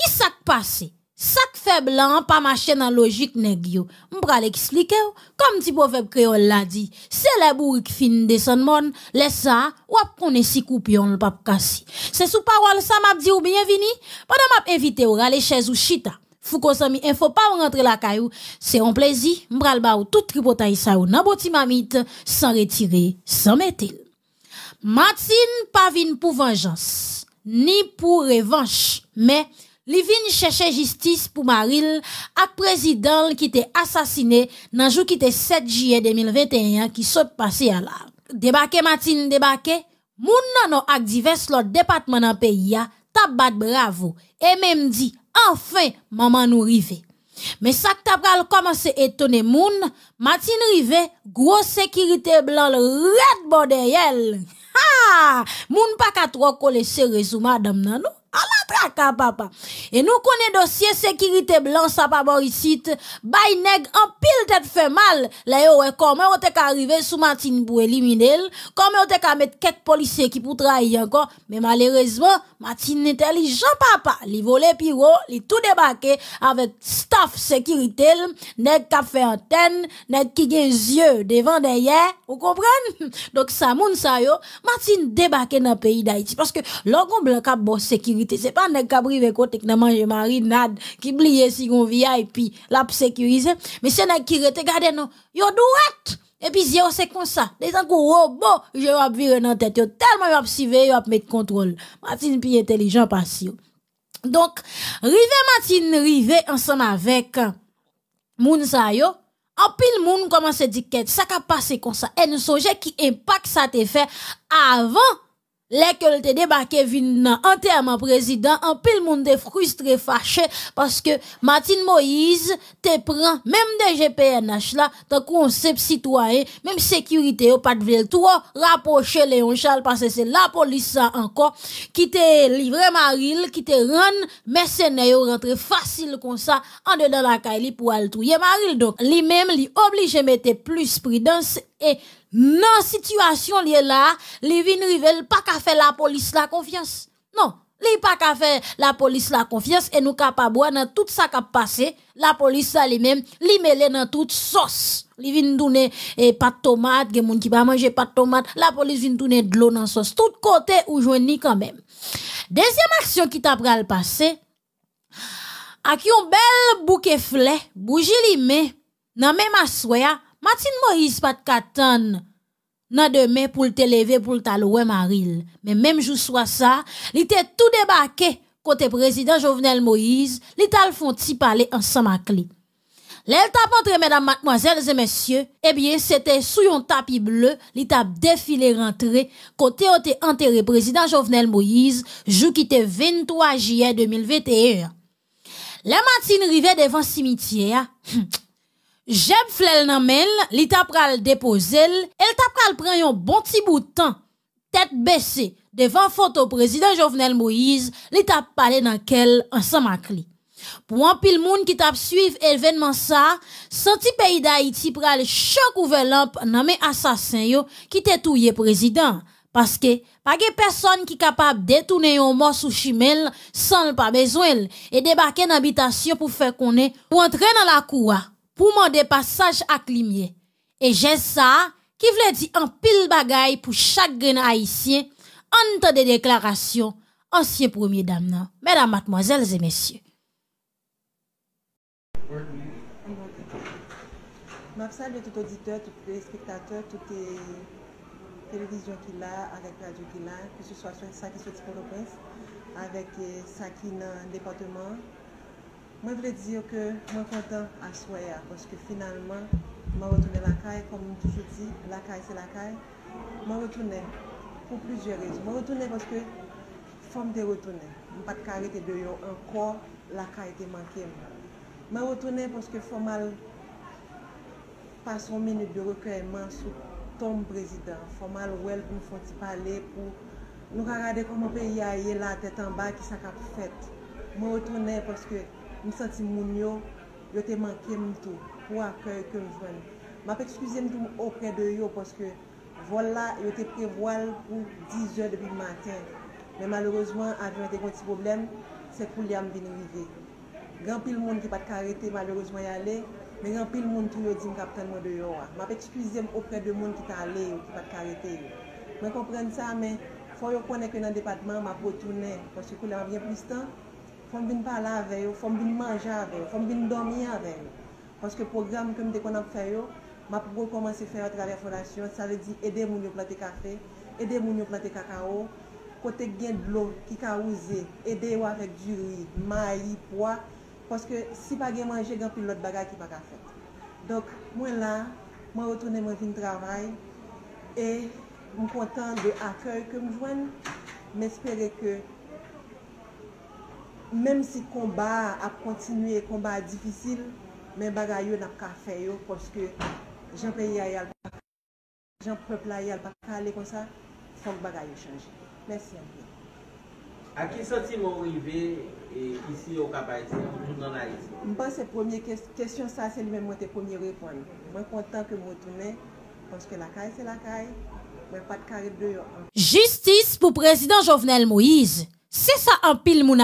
[SPEAKER 1] Kis ak pase? Sak feb lan, pa machè nan logik negyo. Mbra lè ki slike ou, kom ti bo feb kreol la di. Se lè bou wik fin de san mon, lè sa, wap konè si koupyon l pap kasi. Se sou parol sa map di ou bienvini, padan map evite ou rale chèz ou chita. Fou konsomi, en fò pa ou rentre la kayou. Se on plezi, mbral ba ou tout tribo ta isa ou naboti mamit, san retire, san metel. Matin pa vin pou venjans, ni pou revansh, me, Li cherchait justice pour pour Maril à Président qui était assassiné, nan jour qui était 7 juillet 2021 qui passé à ala. Debake matin debake, moun nan nan ak divers lot département pays bravo et même dit, enfin, maman nous rive. mais ça tabral à étonner moun, matin rive, gros sécurité blanc red bordel Ha! Moun pa pas trop se ce résumé Madame A la traka papa E nou konen dosye sekiritè blan sa pa borisit Bay neg an pil tèt fè mal La yo we kome o te ka arrive sou Matin pou elimine l Kome o te ka met ket polisè ki pou traye yanko Men malerezman Matin netè li jan papa Li vole piro, li tou debake Avet staf sekiritè l Neg ka fè anten Neg ki gen zye devan deye Ou kompren? Dok sa moun sa yo Matin debake nan peyi da iti Paske logon blan ka bo sekiritè sécurité. C'est pas nèg qui privé côté qui mange marinade, qui blié si et VIP, l'a sécurise. mais c'est nèg qui rete gardé non. Yo douette. Et puis yo c'est comme ça. Des gens robot, je vais virer dans tête yo tellement yo suivre, yo mettre contrôle. Martin pi intelligent pas si. Donc, rive Matin, rive ensemble avec euh, moun sa yo, en pile moun commence dire ça a passé comme ça. Et nous sujet qui impact ça te fait avant Lèkèl te debakè vin nan anterman prezidant, an pil moun de frustre fachè, paske Matin Moïse te pran, mèm de GPNH la, tan kou an sepsi to aè, mèm sekurite yo pat vel, tou a rapoche Leon Charles, paske se la polisa anko, ki te livre maril, ki te ren, mèsenè yo rentre fasil kon sa, an de dan la kay li pou al touye maril. Li mèm li oblige mète plus pridansè, non situation lié là li vinn rivel pa ka faire la police la confiance non li pa fait faire la police la confiance et nous boire dans tout ça qui a passé la police ça même li mêlé dans toute sauce li vinn donner pas de tomate qui qui qui pas manger pas de tomate la police vinn donnait de l'eau dans sauce tout côté ou joini quand même deuxième action qui t'a le passé a qui un bel bouquet flé bougie li mais nan même asoya Matin Moïse pat katan nan demè pou lte leve pou lta louè maril. Men mèm jou swa sa, li te tou debake kote prezident Jovenel Moïse, li tal fon ti pale ansan makli. Lèl tap antre mèdam matmoazèl zè mèsyè, e eh bie se te sou yon tapi blè, li tap defile rentre, kote o te antere prezident Jovenel Moïse, jou ki te 23 jiyè 2021. Lè matin rive devan simityè, hmpf, Jeb flel nan men, li tap pral depozel, el tap pral pran yon bon ti temps. Tête baissée, devant foto président Jovenel Moïse, li tap pale nan kel ak li. Pour un pile moun ki tap suiv événement sa, santi pays d'Haïti pral chok nommé nan men qui yo ki te touye que, pas pa personne qui capable kapab un yon sous sous chimel le pas besoin, et débarquer une habitation pour faire qu'on est, ou entrer dans la cour. pou mande pasaj ak limye. E jen sa, ki vle di an pil bagay pou chak gen a isye, an tan de deklarasyon, ansye premier dam nan. Mèdam matmoazèl zè mèsyè.
[SPEAKER 3] Mavsal, tout auditeur, tout espectateur, tout televizyon ki la, avèk radio ki la, pou sou sa ki sou ti poropès, avèk eh, sa ki nan departement, Mwen vle diyo ke mwen kontan aswaya poske finalman mwen retoune lakay kom mwen toujou di lakay se lakay mwen retoune pou plujer rej mwen retoune poske fom te retoune mwen pat kare te deyo anko lakay te manke mwen mwen retoune poske fomal pason minu birokeman sou tom prezident fomal welp mwen foti pale pou nou ka rade kom mwen pe ya ye la tetan ba ki sakap fet mwen retoune poske m senti moun yo, yo te manke m tou, pou ak kèy kèm vwen. Ma pek skuze m tou m opre de yo, poske vola yo te prevoal pou 10 jèr depi maten. Me malorozman, avyon te konti problem, se kou li am vini vive. Gran pil moun ki pat karete, malorozman yale, me gran pil moun tou yo di m kapten mou de yo. Ma pek skuze m opre de moun ki talè ou ki pat karete yo. Me kompren sa, men, fò yo konen ke nan depatman, ma potoune, poske kou li am avyen plus tan, Fom bin pala aveyo, fom bin manja aveyo, fom bin domya aveyo. Paske program kem de konan feyo, ma pou pou komanse feyo traver forasyon. Sa le di ede moun yo plate kafe, ede moun yo plate kakao, kote gen dlo ki ka ouze, ede yo avek di ri, mayi, poa, paske si pa gen manje gen pil lot bagay ki pa ka fete. Dok mwen la, mwen wotone mwen vin travay, e mwen kontan de akoy ke mwen jwenn, men espere ke... Mèm si komba ap kontinuye, komba ap difisil, mèm bagay yo nap ka fè yo, poske jan pe yay al bakale, jan pepla yal bakale kon sa, fonk bagay yo chanje. Mèm si yon pi.
[SPEAKER 2] A ki soti moun rive, e kisi yo kabay se, moun moun nanay se?
[SPEAKER 3] Mwen se pwemye kesyon sa, se lwen mwen te pwemye repon. Mwen kontan ke moun tounen, poske lakay se lakay, mwen pat kare dwe yo.
[SPEAKER 1] Justice pou Prezident Jovenel Moïse. C'est ça en pile mon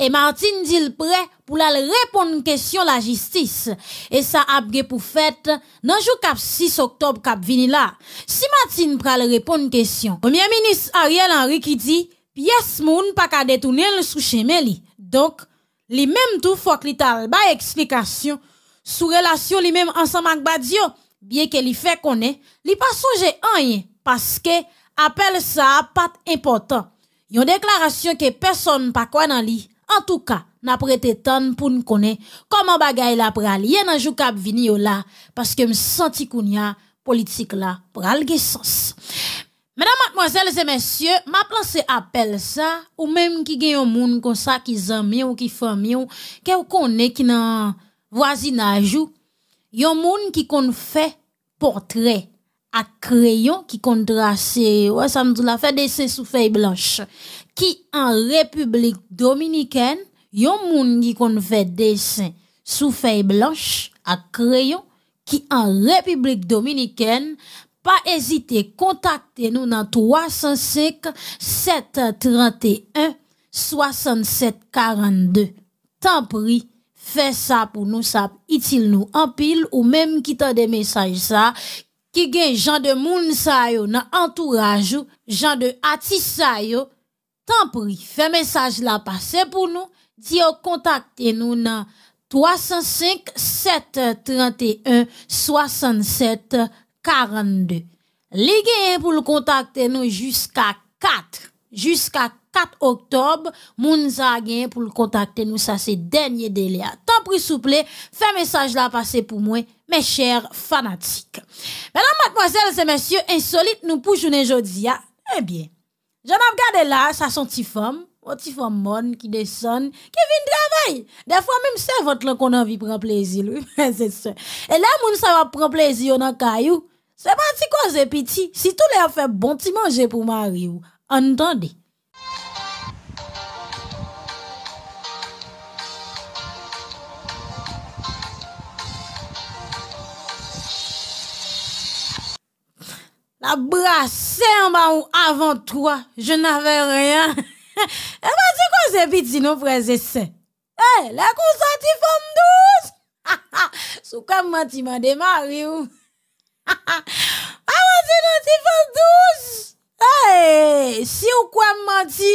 [SPEAKER 1] Et Martine dit le prêt pour la répondre question la justice. Et ça a pour fête dans jour 6 octobre cap vini là. Si Martine pral répondre question. Premier ministre Ariel Henry qui dit pièce moun pas qu'à détourner le sous chemin Donc les même tout faut que l'ital ba explication sous relation les même ensemble avec Badio bien qu'elle fait qu'on est, li pas songer rien parce que appelle ça pas important. Yon déclaration que personne pas quoi dans li. En tout cas, n'a prêté tant pour nous connaître comment bagay la pral. Yen nan jou kap vini yo la, parce que me kounya politique la pral ge sens. Mesdames, mademoiselles et messieurs, ma pensée appelle ça, ou même qui gen yon moun kon sa ki zami ou ki fami ou, ke ou est ki nan voisinage ou, yon moun ki kon fait portrait ak kreyon ki kon drase... wè sa mdou la fè desè sou fèy blanche... ki an Republik Dominikèn... yon moun ki kon fè desè sou fèy blanche... ak kreyon... ki an Republik Dominikèn... pa ezite kontakte nou nan 305-731-6742... tanpri... fè sa pou nou sap... itil nou anpil... ou mèm ki tan de mesaj sa... Ki gen jan de moun sa yo nan entouraj yo, jan de ati sa yo, tan pri, fe mensaj la pase pou nou, di yo kontakte nou nan 305-731-6742. Li gen pou l kontakte nou jiska 4, jiska 4. 4 octobre, moun sa gen pour le contacter nous, ça c'est dernier délai. Tant pris souple, fait message là passer pour moi, mes chers fanatiques. Mesdames, mademoiselles et messieurs, insolite nous pour journée à hein? Eh bien, j'en ai regardé là, ça sont femme. femme, ti femme qui descend, qui vient travailler. Des fois même c'est votre là qu'on a envie prendre plaisir, c'est ça. Et là moun ça va prendre plaisir dans caillou. C'est pas si quoi piti petit. Si tout les a fait bon petit manger pour Marie ou entendez. la brase yon ba ou avan twa, je nan ve ryan. E mati kwa se biti nou preze se? E, la kou sa ti fom douz? Ha ha, sou kwa m mati man demari ou? Ha ha, a ah, mati nan ti fom douz? E, eh, si ou kwa m mati,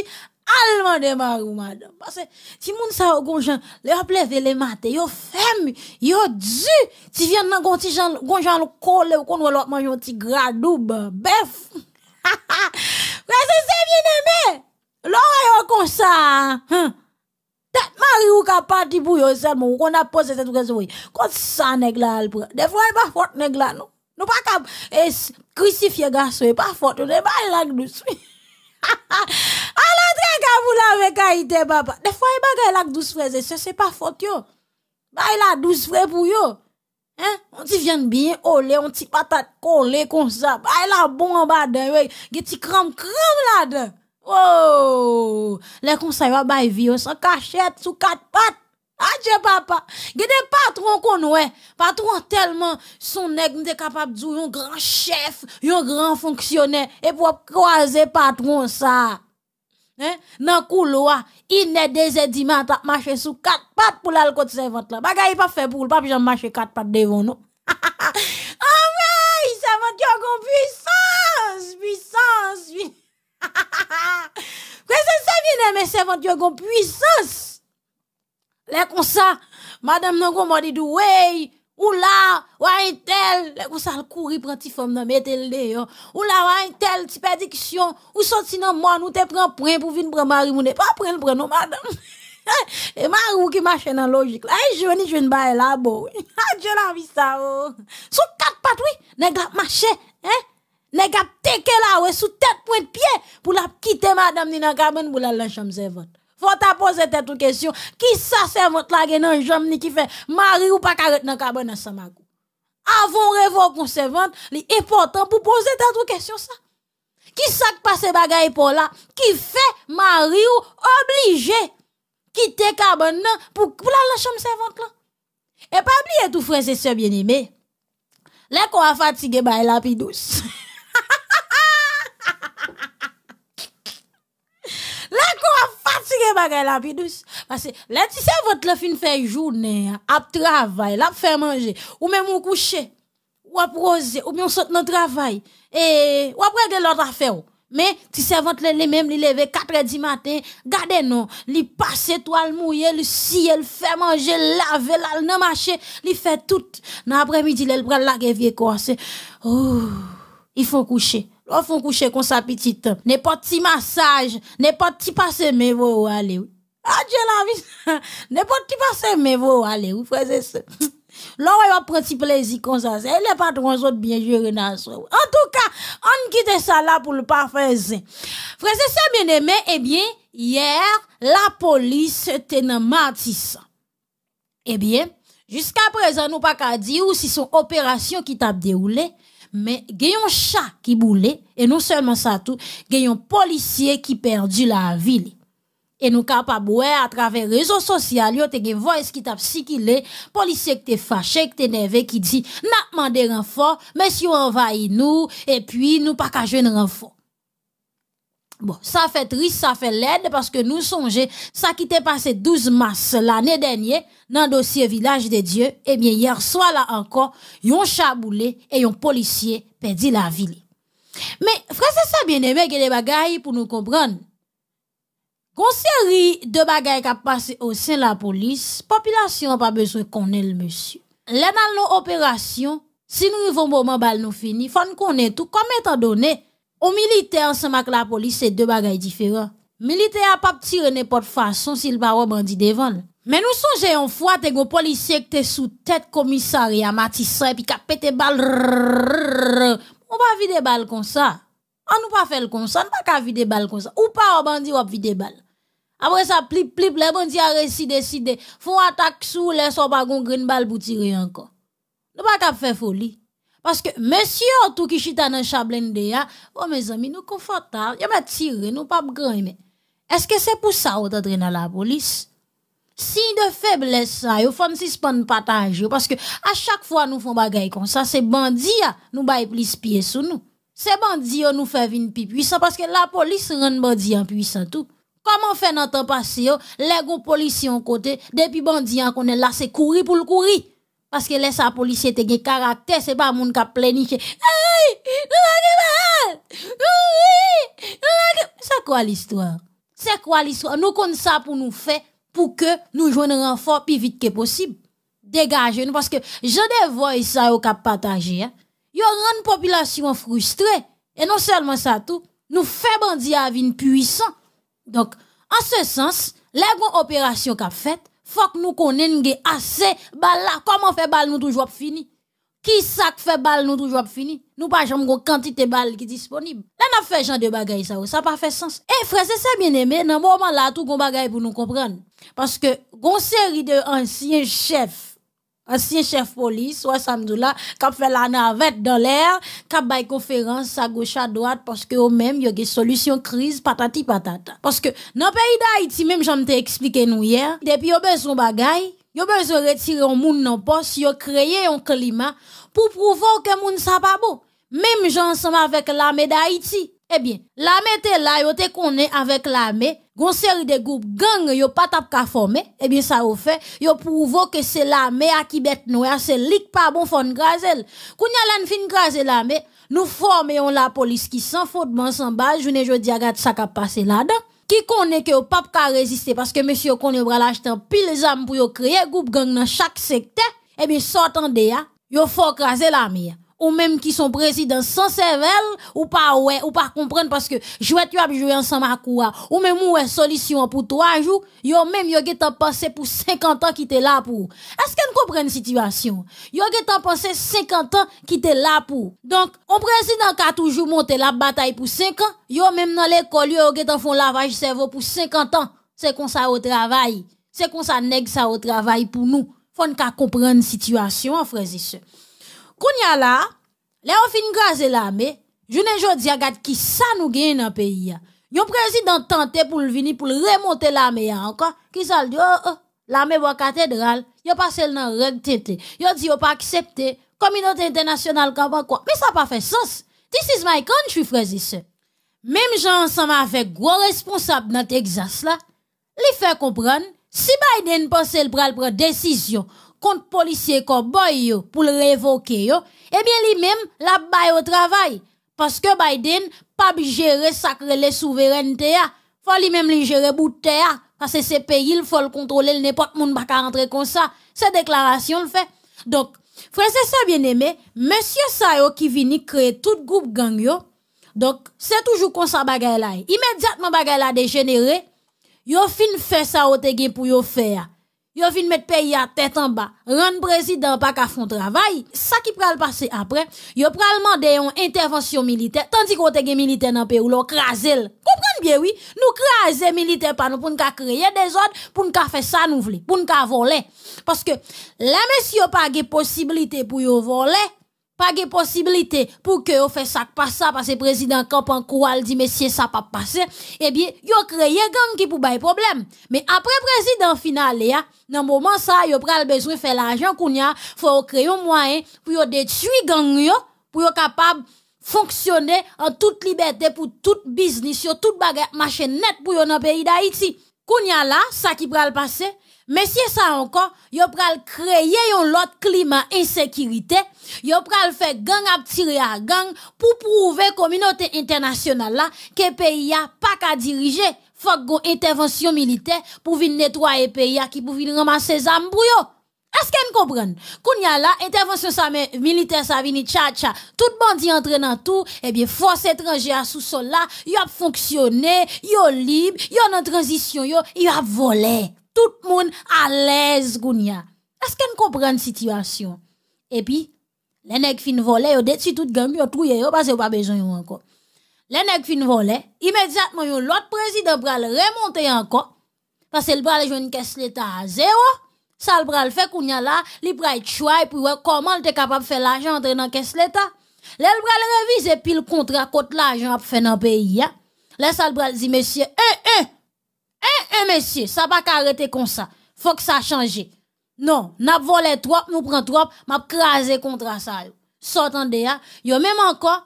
[SPEAKER 1] allemand de marou, madame. Parce que, si moun sa ou gonjan, le ap levé le matin, yo fem, yo du, si vyen nan gonti jan, gonjan lo kole, ou kon wala man yon ti gradoub, ben, bef. c'est se vyen eme, lora yo kon sa, hein? ou ka parti pour yo seulement, ou kon a posé cette oui Quand ça nèg là al Des fois pas va fort là non. Nous pas es crucifier garçon, pas faute, on est pas là ha. vous l'avez regardez, papa. Des fois, il bagaille la douze frères ce c'est pas faute, yo. Bah, il a douze frères pour yo. Hein? On t'y vient bien, olé, on t'y patate collé comme ça. Bah, il a bon en bas d'un, ouais. Gé t'y cram, cram là-dedans. Oh! Les conseils, va bah, vie, sans cachette, sous quatre pattes. Adje papa, des patron qu'on ouais patron tellement son neg capable capable jouer un grand chef, un grand fonctionnaire et pour croiser patron ça Nan kou lwa, inè dezè di manta, mache sou kat pat pou lal kote Sevent la. Bagay pa feboul, pa pi jan mache kat pat devon nou. Amè, Sevent yon kon pwisans, pwisans. Kwen se sevinè mè Sevent yon kon pwisans. Lè kon sa, madèm nan kou mwadi dwey, Ou là, ou un tel, ou ça le courir prend ti femme dans mettre dehors. Hein. Ou là, ou un tel ti ou sorti dans moi, nous te prend point pour venir prendre mari, nous pas prendre le prendre madame. Et mari ou qui marche dans logique. Là, je ni jeune bail là bon. Ah, Dieu la vie ça. Oh. Sous quatre pattes oui, la marcher, hein? Nèg teke là ouais sous tête point de pied pour la quitter madame ni dans cabane pour la chambre servante. Fote a pose tè tou kèsyon, ki sa servant lage nan jom ni ki fè, mari ou pa karet nan kabon nan sa magou. Avon revò kon servant, li e potan pou pose tè tou kèsyon sa. Ki sak pase bagay pou la, ki fè mari ou oblige, ki te kabon nan pou la lan chom servant lan. E pa blie tou franse sebyen ime, lè kon a fatige bay lapidous. fatigué bagay la douce Parce que là, tu sais, votre fin fait journée, à travail, la faire manger, ou même ou coucher, ou poser ou bien on saute dans travail, et, ou après de l'autre affaire. Mais, tu sais, même, il lever 4 h du matin, gardez non, il passe toile mouillée, il si, elle fait manger, laver, la, le marché, il fait tout. Dans après-midi, elle prend la vieille quoi Oh, il faut coucher. On font coucher comme ça petite. N'est pas petit massage, n'est pas petit passé mais vous allez. Ah Dieu la vie. N'est pas petit passé mais vous allez. Vous frères et sœurs. Là où va prendre petit plaisir comme ça, c'est les patrons autres bien gérés dans En tout cas, on quitte ça là pour le parfait. Frères et sœurs bien-aimés, eh bien, hier, la police était en Matis. Eh bien, jusqu'à présent, nous pas qu'à dire si son opération qui t'a déroulé, Men gen yon chak ki boule, e nou selman sa tou, gen yon polisye ki perdi la vi li. E nou ka pa boue atrave rezo sosyal yo te gen voyes ki tap si ki le, polisye ki te fache, ki te neve, ki di, natman de renfort, men si yo envaye nou, e pi nou pa kaje renfort. Bon, ça fait triste, ça fait laide, parce que nous songez, ça qui t'est passé 12 mars l'année dernière, dans le dossier Village de Dieu. eh bien, hier soir là encore, yon chaboulé et yon policier perdu la ville. Mais, frère, c'est ça bien aimé, que des bagailles pour nous comprendre. série de bagailles qui a passé au sein de la police, population n'a pas besoin qu'on ait le monsieur. Là, dans nos opérations, si nous au moment bal nous fini, faut nous connaître tout, comme étant donné, Ou militer se mak la polis se de bagay diferan. Militer ap ap tire nepot fason sil ba wab an di devan. Men nou son jayon fwa te go polisye ke te sou tet komisari ya matisre pi ka pete bal rrrrrrrrrr. Ou pa vide bal kon sa. An ou pa fel kon sa, an ou pa ka vide bal kon sa. Ou pa wab an di wab vide bal. Abre sa plip plip le, wab an di a re si de si de. Fwa tak sou le so bagon grin bal bouti rien kon. An ou pa ka fe foli. Paske mèsyor tou ki chita nan chablèn de ya, bo oh, mè zami nou konfotal, yo mè tire nou pap grèmè. Eske se pou sa ou te drena la polis? Si de feble sa yo, fòm si spon pataj yo, paske a chak fòa nou fòm bagay kon sa, se bandiya nou bay plis piye sou nou. Se bandiya nou fè vin pi pwisan, paske la polis ren bandiya pwisan tou. Koman fè nante pasi yo, lego polis yon kote, de pi bandiya konen la se kouri pou l'kouri. Parce que les sa policier qui des caractère, c'est pas qui a pleniche. C'est quoi l'histoire? C'est quoi l'histoire? Nous comptons ça pour nous faire, pour que nous jouons un renfort plus vite que possible. Dégagez-nous, parce que je vois ça au cap y aura une population frustrée. Et non seulement ça tout, nous fait bandit à ville puissant. Donc, en ce sens, les opérations opération qu'a fait, faut que nous connaissions assez balle là. Comment fait balle nous toujours fini? Qui ça fait balle nous toujours fini? Nous pas jamais une quantité balle qui disponible. Là n'a fait genre de bagaille ça, ça pas fait sens. Et eh, frère, c'est ça bien aimé, dans moment là tout gon bagay pour nous comprendre parce que gon série de anciens chefs ancien chef police, soit Samdoula, qui a fait la navette dans l'air, qui a fait conférence à gauche à droite, parce que eux même, il y a des solutions crise, patati patata. Parce que, dans le pays d'Haïti, même, j'en t'ai expliqué nous hier, depuis yon besoin bagay, yon besoin retirer un moun non poste, yon créé un climat, pour prouver que moun sa pas beau. Même gens ensemble avec l'armée d'Haïti. Eh bien, l'armée était là, yon te connaît avec l'armée, Gon série de groupes gang yo pas tap ka former, et eh bien ça au fait, yo prouvé que c'est l'armée qui bête noire, c'est lik pas bon fon grazel. Kounya lan fin grazel la mais nous formons la police qui sans faute bon s'en bas, journée jodi agat ça ka passé là-dedans. Ki konen ke yo pap parce que que monsieur konen bral achetan pile zam pou yo pour groupe gang nan chak et bien sortant de ya, yo fò raze l'armée ou même qui sont présidents sans cervelle ou pas ouais ou pas comprendre parce que jouer tu as joué ensemble à quoi ou même ouais solution pour trois jours yo même yo gétant passé pour 50 ans qui était là pour est-ce qu'on comprend situation yo gétant passé 50 ans qui était là pour donc un président qui a toujours monté la bataille pour 5 ans yo même dans l'école yo gétant font lavage cerveau pour 50 ans c'est comme ça au travail c'est comme ça nèg ça au travail pour nous faut qu'on comprendre situation frères et kounya la, le ou fin graze la me, ne jodi a ki sa nou gen nan pays ya. Yon président tante pou venir vini remonter l'armée remonte la me ya ki cathédrale. Il di, oh, oh, la me bo Il pas sel nan règle tete, yo di yo pa aksepte, communauté internationale, kaba quoi? Mais ça pas fait sens. This is my country, frezise. Même j'en ensemble avec gros responsab nan Texas la, li fait comprendre. si Biden sel pral pral décision contre policier cowboy pour le révoquer yo eh bien lui-même là bas au travail parce que Biden pas gérer sacré les souveraineté a faut lui-même lui gérer bout terre parce que ces pays il faut le contrôler n'importe monde pas rentrer comme ça Cette déclaration, le fait donc frère c'est ça bien-aimé monsieur Sayo qui vini créer tout groupe gang yo donc c'est toujours comme ça bagaille là immédiatement bagaille là dégénéré yo fin fait ça au te pour yo faire Yo mettre le pays à tête en bas. Rend président pas qu'à fond travail. Ça qui pral passer après. Yo pral probablement une intervention militaire. Tandis qu'on a des militaire dans pays ou l'on krasel. Comprenez bien, oui. Nous krasel militaire pas nous pour pas créer des ordres, pour pas faire ça nous voulons, pour pas voler. Parce que, les messieurs pas de possibilité pour voler pas de possibilité pour que vous fassiez ça pas ça parce que président Camp en courant dit messieurs ça pas passer eh bien yo créé gang qui pour des problème mais après président final là dans moment ça yo pral besoin faire l'argent a, faut créer un moyen pour yo détruire gang yo pour yo capable fonctionner en toute liberté pour tout business sur tout bagage net pour yo dans pays d'Haïti a là ça qui pral passer Messieurs ça encore, yo pral créer yon lot klima insécurité, yo pral fait gang à tirer à gang pour prouver communauté internationale la ke peyi a pa ka dirije. Fok intervention intervention militaire pou nettoyer les pays a ki pou vin ramase zam est-ce n kompren? Koun ya la, intervention sa me, militaire sa vini tcha-tcha, tout bandi entre nan tout. Eh bien, force étrangère a sous sol la, yo fonctionné, fonksyonne, yo libre, yo nan une transition, yo vole tout le monde à l'aise, Est-ce qu'on comprend la situation? Et puis, les nègres fin volé, ils tout tout gang, yo trouye parce que pas besoin encore. Les nègres fin volé, immédiatement l'autre président pral remonter encore, parce qu'il le pral une caisse l'état à zéro. Ça le pral fait a là, li pral choix pour voir comment il est capable de faire l'argent entre dans caisse l'état. Le pral réviser le contrat contre l'argent à faire dans pays. Hein. Là ça le pral dit monsieur, un, eh eh, eh, monsieur, ça va pas arrêter comme ça. Faut que ça change. Non, n'a volé trop, nous prenons trop, m'a crasé contre ça. Sortant de ya, hein. yo même encore,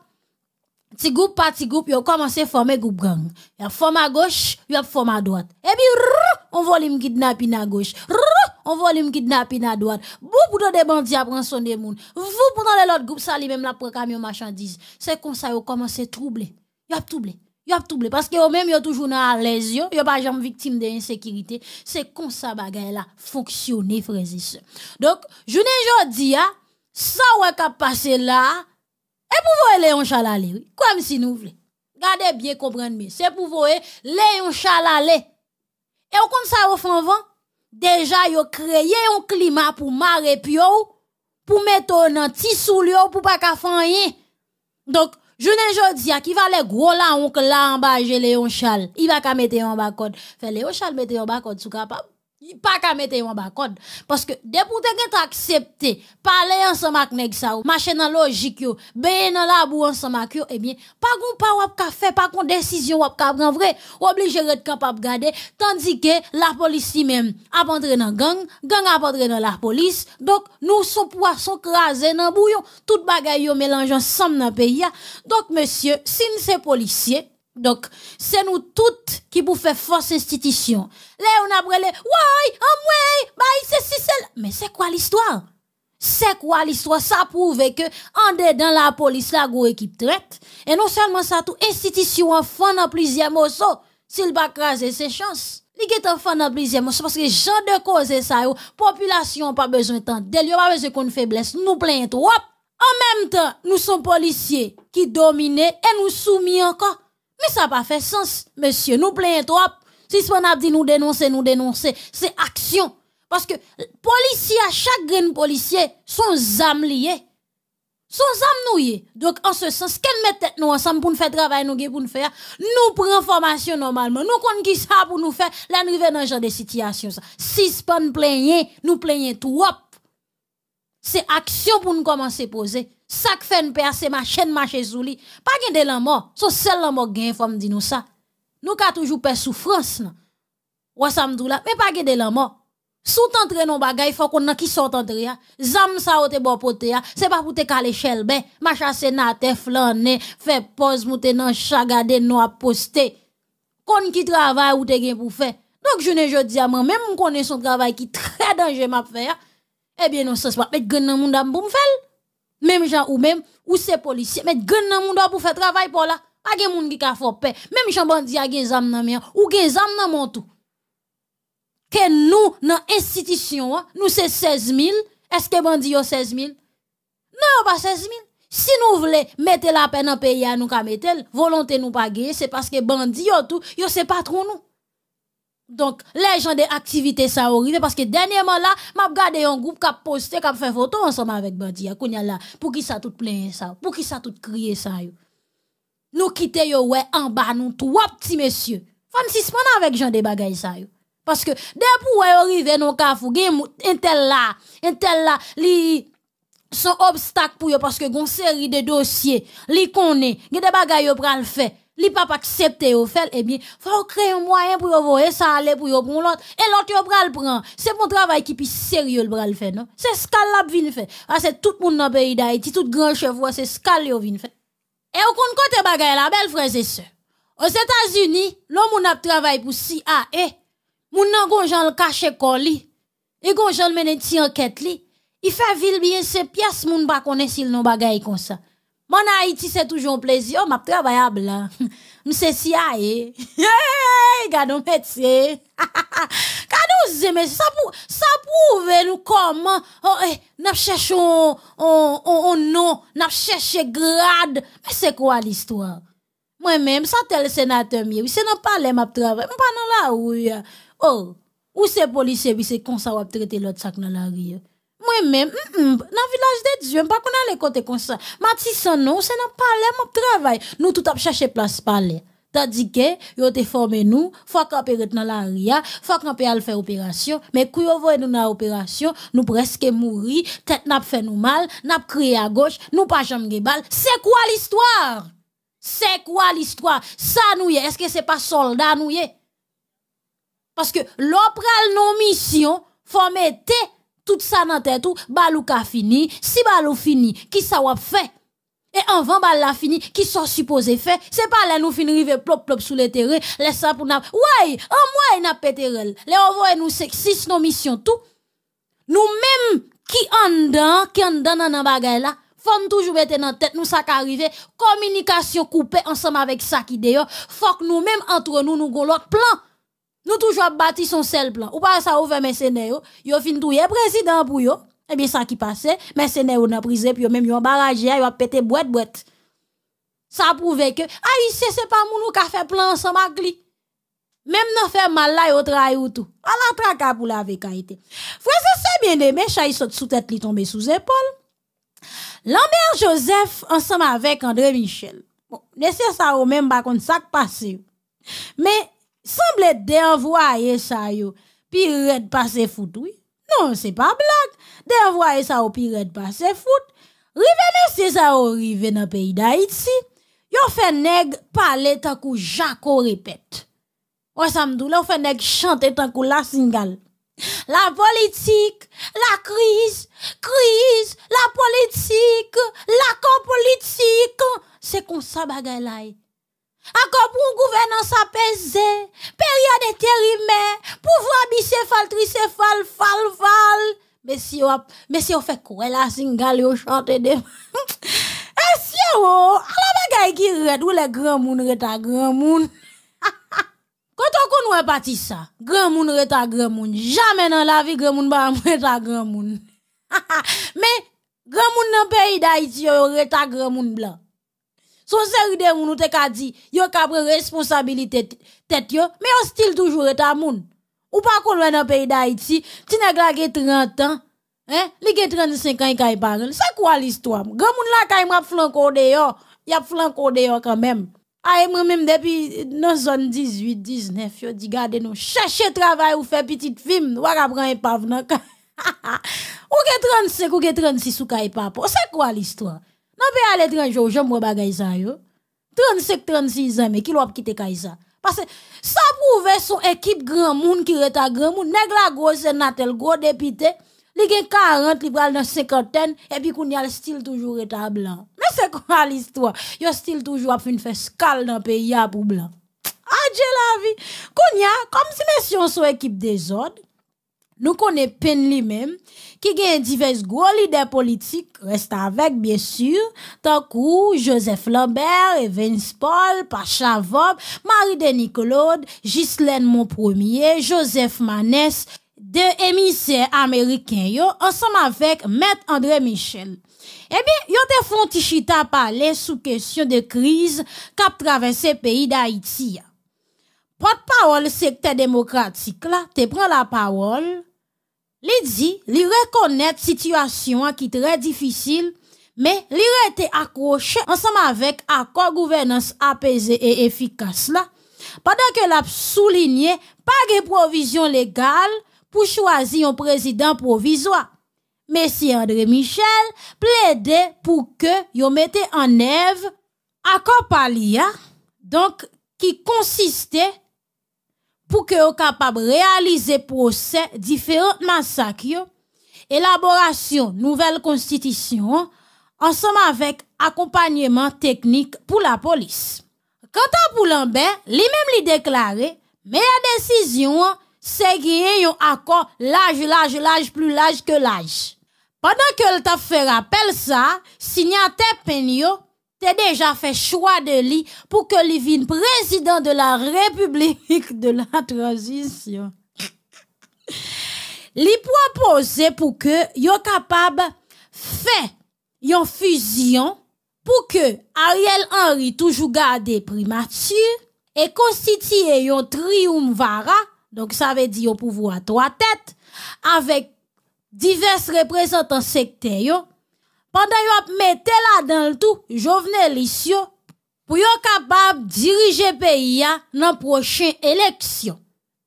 [SPEAKER 1] petit groupe par petit groupe, yo commencé à former groupe gang. a forme à gauche, a forme à droite. Et puis, on volume kidnappé à gauche. on volume kidnapping à droite. Vous pour des bandits à prendre son démon. Vous pour les l'autre groupe, ça lui même la pour camion marchandise. C'est comme ça, ont commencé à troubler. Y a troublé. Yo ap parce que vous même yo toujours dans l'aise yo, yo pas jamais victime d'insécurité. C'est comme ça ça là fonctionner frères et sœurs. Donc, journée jodi a ça ouais qu'a passé là et pour voir Léon Chalalé, Comme si nous voulons. Gardez bien comprendre mais c'est pour vous Léon Chalalé. Et au comme ça au fond vent, déjà yo créé un climat pour marrer pio pour mettre un petit sous pour pas faire rien. Donc Jounen jò di ak, i va le gwo la onk la anba jè le yon chal. I va ka mette yon bakot. Fè le yon chal mette yon bakot sou kapap. Il pas qu'à mettre en bas code parce que dès vous êtes accepté parler ensemble avec nèg ça marcher dans logique bien dans la boue ensemble avec yo eh bien pas qu'on pas wap ka faire pas qu'on décision wap ka prendre vrai obligé d'être capable garder tandis que la police même a entrer dans gang gang a entrer dans la police donc nous sommes poissons crasés dans bouillon toute bagaille yo mélange ensemble dans pays donc monsieur si c'est policier donc, c'est nous toutes qui pour faire force institution. Là, on a brûlé, ouais, en bah, c'est si, c'est Mais c'est quoi l'histoire? C'est quoi l'histoire? Ça prouve que, en dedans la police, la gauche qui traite. Et non seulement ça, tout institution en fond en plusieurs morceaux. S'il va craser ses chances. Li en plusieurs mots. plusieurs parce que les gens de cause ça, yo, population pas besoin de temps. yo pas besoin qu'on faiblesse. nous plaignons. trop. En même temps, nous sommes policiers qui dominent et nous soumis encore. Mais ça n'a pas fait sens, monsieur. Nous plaignons trop. Si ce n'est a dit nous dénoncer, nous dénoncer, c'est action. Parce que policiers chaque grain policier, sont âmes liés. Son âmes nous Donc, en ce sens, qu'elle met tête nous ensemble pour nous faire travail nous pour nous faire, nous prenons formation normalement. Nous connaissons qui ça pour nous faire, là, nous dans genre de situation. Si ce pas nous plaignons, nous plaignons trop. C'est action pour nous commencer à poser. Sak fen pe ase ma chen ma chesou li. Pa gen de lan mo, sou sel lan mo gen fwa m di nou sa. Nou ka toujou pe soufrans nan. Ouwa sa mdou la, me pa gen de lan mo. Sou tentre nou bagay fwa kon nan ki sou tentre ya. Zam sa ou te bo pote ya. Se pa pou te kale chel be. Ma chase na te flan ne. Fe poz mou te nan chagade nou aposte. Kon ki travay ou te gen pou fe. Donk je ne je di a man. Mem m konen sou travay ki tre denje map fe ya. Ebyen nou sos pa pe gen nan moun dam pou m fel. Même gens ou même, ou ces policiers, Mais gen nan monde pour faire travail pour là. Pas gen monde qui ka fò paix. Même gens bandi a gen zam nan ou gen zam nan montou. Que nous, dans l'institution, hein, nous c'est 16 000. Est-ce que bandi yo 16 000? Non, pas 16 000. Si nous voulons mettre la peine le pays, nous ka mettre, volonté nous pas c'est parce que bandi yo tout, yo c'est patron nous. Donc, les gens des activités, ça arrive parce que dernièrement là, m'a regardé un groupe qui a posté, qui a fait photo ensemble avec Bandi. là, pour qui ça tout plein ça? Pour qui ça tout crier ça? Nous quittons ouais, en bas, nous trois petits messieurs. faut me suspendre avec gens des bagages. ça. Parce que, dès pour arriver non, le un tel là, un tel là, li, son obstacle pour eux parce que une série de dossiers, li connaît, gen des bagages yo le fait li pas pa accepte et eh bien, faut créer un moyen pour yo ça sa pour yo bon l'autre. et l'autre va le prendre. C'est mon travail qui plus sérieux le bral fè, non? C'est skal la vin fait. Ah, c'est tout monde dans le pays d'Haïti, tout grand chef c'est skal yo vin fait. Et au kon kote bagay la belle frère c'est ça. Aux États-Unis, l'homme qui ap travail pour CIA, l'homme qui a caché le kache koli, et gon jan le mene enquête il fait ville bien pièces pièce moun ne konne s'il non bagay comme ça. Mwen ha iti se toujoun plezi, o map travayab la. Mwen se si a e, yeyeyeyeyeyeye, gado mwet se. Gado ou se zemese, sa pouve nou kom, nap chèche ou nou, nap chèche grade. Mwen se kwa l'histoire? Mwen men, mwen sa tel senatèmye, mwen se nan pale map travayab. Mwen panan la ou ya, ou se polise vi se konsa wap trete lot sak nan la riye. Oh, Moi-même, dans le village de Dieu, je pas qu'on a les côtés comme ça. Matisson, non, c'est dans le palais, mon travail. Nous, tout a chercher place palais. Tandis que, yo te formé nous, faut qu'on peut dans la ria, faut qu'on à faire opération, mais quand yo voyez nous dans l'opération, nous presque mourir, tête n'a pas fait nous mal, n'a pas crié à gauche, nous pas jamais gébal. C'est quoi l'histoire? C'est quoi l'histoire? Ça nous est, est-ce que c'est pas soldat nous est? Parce que, l'opral nos mission, faut Tout sa nan tè tou, balou ka fini, si balou fini, ki sa wap fè. E anvan balou la fini, ki sa suppose fè. Se pa lè nou finrive plop plop sou le tère, lè sa pou nap. Ouay, anway nap pè tèrel. Lè anvoye nou seksis, nou misyon tou. Nou mèm ki an dan, ki an dan nan nan bagay la. Fon toujou bete nan tèt, nou sa ka rive. Komunikasyon koupe, ansem avèk sa ki deyo. Fok nou mèm antre nou, nou golot plan. Nou toujwa bati son sel plan. Ou pa sa ouve mè sè nè yo, yo fin touye prezident pou yo. Ebyen sa ki pase, mè sè nè yo nan prise, pi yo mèm yon barajia, yon apete bwet bwet. Sa pouve ke, a yi se se pa moun ou ka fè plan ansem ak li. Mèm nan fè mal la yo tra yo tou. A la tra ka pou la ave ka ite. Fwè se se bende, mè chayi sot sou tèt li tombe sou zepol. Lan mèr Josef, ansem avèk André Michel. Bon, ne se sa ou mèm bakon sak pase yo. Mè, Semble de envoye sa yo, pi red pa se foute, oui. Non, se pa blak. De envoye sa yo, pi red pa se foute. Rivene se sa yo, rivene peyi da iti. Yo feneg pale takou jako repet. Ou samdou, yo feneg chante takou la singal. La politik, la kriz, kriz, la politik, la kom politik. Se kon sa bagay la iti. pour pour une période apaisée Période terrible, Pouvoir fal tricéphale, fal fal fal. mais si on fait la singal yo chante de. Esye eh, yo, oh, ala bagay ki red ou le grand moun reta Quand moun. Koto kon wè pati sa, grand moun ta grand moun. Jamais dans la vie grand moun ba reta grand moun. Mais, grand moun nan peyi da on ta grand moun blanc. Son série de moun ou te ka di, yo ka responsabilité responsabilite Mais yo, mais- toujours stil toujou moun. Ou pas kon wè nan peyi da ti neg la ge 30 ans. hein, li ge 35 ans. yi kay parel. c'est quoi l'histoire moun la kay mwap flanko de yo, yap flanko de yo même. Ay mwen même. depi nan zone 18, 19, yo di gade nou chèche travail ou faire petite film, Waka ap ran epav nan ka. ou ge 35 ou ge 36 ou ka papa. C'est quoi l'histoire Nan pe ale 30 yo, jom wap bagay sa yo. 35-36 an me, ki wap kite kaj sa. Pase, sa pou ve son ekip gran moun ki reta gran moun, negla go, senatel, go depite, li gen 40, liberal nan 50 ten, epi koun ya le stil toujou reta blan. Men se kwa l'istwa? Yo stil toujou ap fin fes kal nan pe ya pou blan. Adje la vi. Koun ya, kom si men syon son ekip de zon, nou kone pen li men, ki gen yon divez gwo lide politik, restan vek, byensur, takou, Joseph Lambert, Evans Paul, Pasha Vop, Marie de Nicolode, Ghislaine Monpremier, Joseph Manès, de emisè amerikèn yo, ansanm avek, Matt Andre Michel. Ebyen, yon te fonti chita pale, sou kesyon de kriz, kap travense peyi da Haiti. Po te pawol, sekte demokratik la, te pran la pawol, Li di li rekonet situasyon ki tre difisil, me li rete akroche ansam avek akor gouvenans apese e efikas la, padan ke la soulinye pa ge provizyon legal pou chwazi yon prezident provizwa. Me si André Michel ple de pou ke yo mete an ev akor palia, donk ki konsiste... pour que soient capable de réaliser procès différents massacres, élaboration nouvelle constitution, ensemble avec accompagnement technique pour la police. Quant à Poulambert, lui-même lui déclaré, la décision, c'est qu'il y un accord large, large, large, plus large que large. Pendant que le fait rappel ça, signataire Penio déjà fait fait choix de lui pour que li président président de la République de la transition. Il propose pour que yo capable fait yon fusion pour que Ariel Henry toujours gardé primature et constitue yon triumvara, donc ça veut dire au pouvoir à trois têtes, avec divers représentants sectaires. Pendant yo ap mette la dan tout, venais, Jovenelis pour de diriger kapab pays peyi prochaine élection.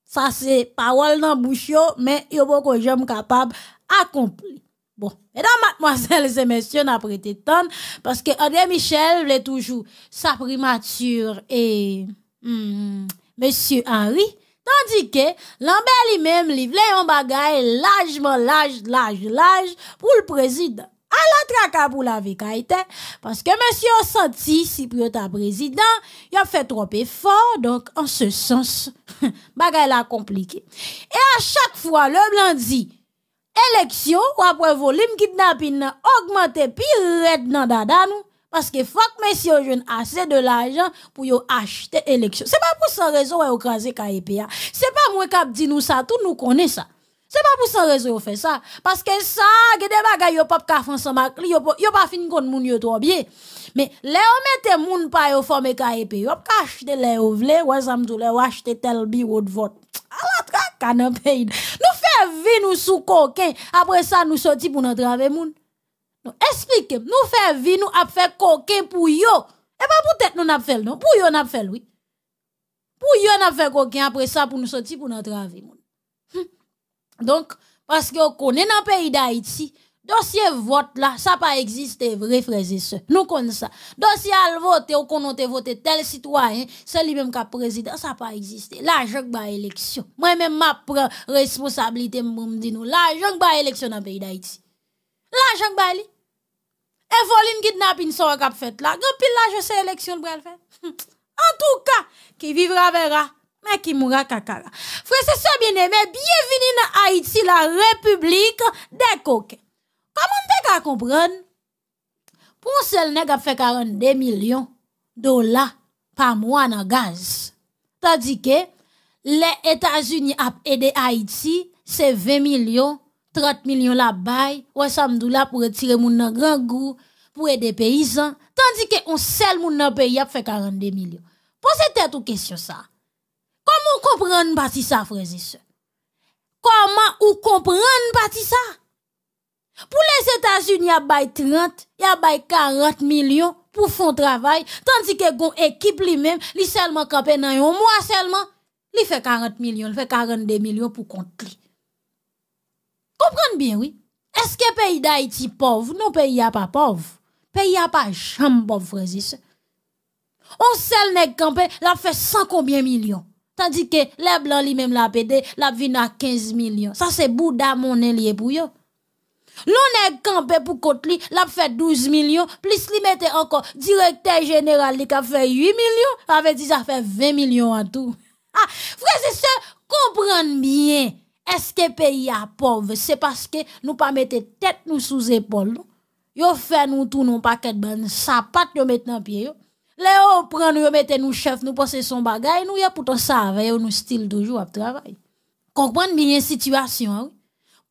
[SPEAKER 1] Ça c'est Ça se parole nan bouch mais vous yo bo capable kapab d'accomplir. Bon, mesdames, mademoiselles et messieurs, n'a prêté tant, parce que André Michel voulait toujours sa primature et hmm, Monsieur Henry, tandis que Lambert lui-même, lui voulait un bagage largement, large, large, large pour le président. A la traka pou la ve kaiten, paske men si yo santi si pou yo ta prezident, yo fè trope fò, donk an se sens bagay la komplike. E a chak fò, le blan di, eleksyon wap wè volim kidnapin nan, augmente pi red nan dadanou, paske fòk men si yo jen asè de la jan pou yo achete eleksyon. Se pa pou sa rezon wè yo kaze kaipe ya, se pa mwen kap di nou sa tou nou kone sa. Se pa pou san rezo yo fe sa. Paske sa, gede bagay yo pa pou ka fonsan makli. Yo pa fin kon moun yo tro bie. Me, le yo mette moun pa yo fome ka epi. Yo pou ka achte le yo vle. Wazam do le yo achte tel bi wot vot. A la tra kanan peyde. Nou fe vi nou sou kokin. Apre sa nou soti pou nan trave moun. Non, esplike. Nou fe vi nou ap fe kokin pou yo. E pa pou tet nou nap fel non. Pou yo nap fel oui. Pou yo nap fe kokin apre sa pou nou soti pou nan trave moun. Donk, paske yo kone nan peyi da iti, dosye vot la, sa pa egziste vre freze se. Nou kon sa, dosye al vote, yo konote vote tel sitwayen, seli bem ka prezident, sa pa egziste. La jok ba eleksyon. Mwen men map responsabilite mboum di nou. La jok ba eleksyon nan peyi da iti. La jok ba li. E folin kidnap in so akap fet la. Gopil la jose eleksyon lbrel fe. En tou ka, ki vivra vera. Mè ki mou ra kakara. Frè se se bine mè, biye vini nan Haiti la republik de koke. Kaman mwen vek a kompran? Pon sel neg ap fe 42 milyon dola pa mwa nan gaz. Tadi ke, le Etasuni ap ede Haiti, se 20 milyon, 30 milyon la bay, wè sa mdou la pou retire moun nan rangou, pou ede peyizan. Tadi ke, on sel moun nan peyi ap fe 42 milyon. Pon se te tou kesyon sa, Comment comprendre partie ça, frères Comment ou comprendre partie ça? Pour les États-Unis, il y a 30, il y a 40 millions pour font travail, tandis que gon équipe lui-même, lui seulement dans un mois seulement, fait 40 millions, il fait 42 millions pour compter. Comprendre Comprenez bien, oui. Est-ce que le pays d'Haïti pauvre? Non, pays a pas pauvre. Pays a pas jamais pauvre, On seul nèg campé, l'a fait 100 combien millions? Tandikè lè blan li mèm la pèdè, la vina 15 milyon. Sa se bouda mounen liye pou yo. Lò nè kampè pou kote li, la fè 12 milyon, plis li mette ankon direkter jeneral li ka fè 8 milyon, avè di sa fè 20 milyon an tou. Ha, freze se, komprenn byen, eske peyi a pov, se paske nou pa mette tèt nou sou zépol nou. Yo fè nou tou nou pakèt ban, sa pat yo metten anpye yo. on prend nous mettez nous chef nous penser son bagage, nous y a pourtant ça on nous style toujours à travail. Comprendre bien situation oui.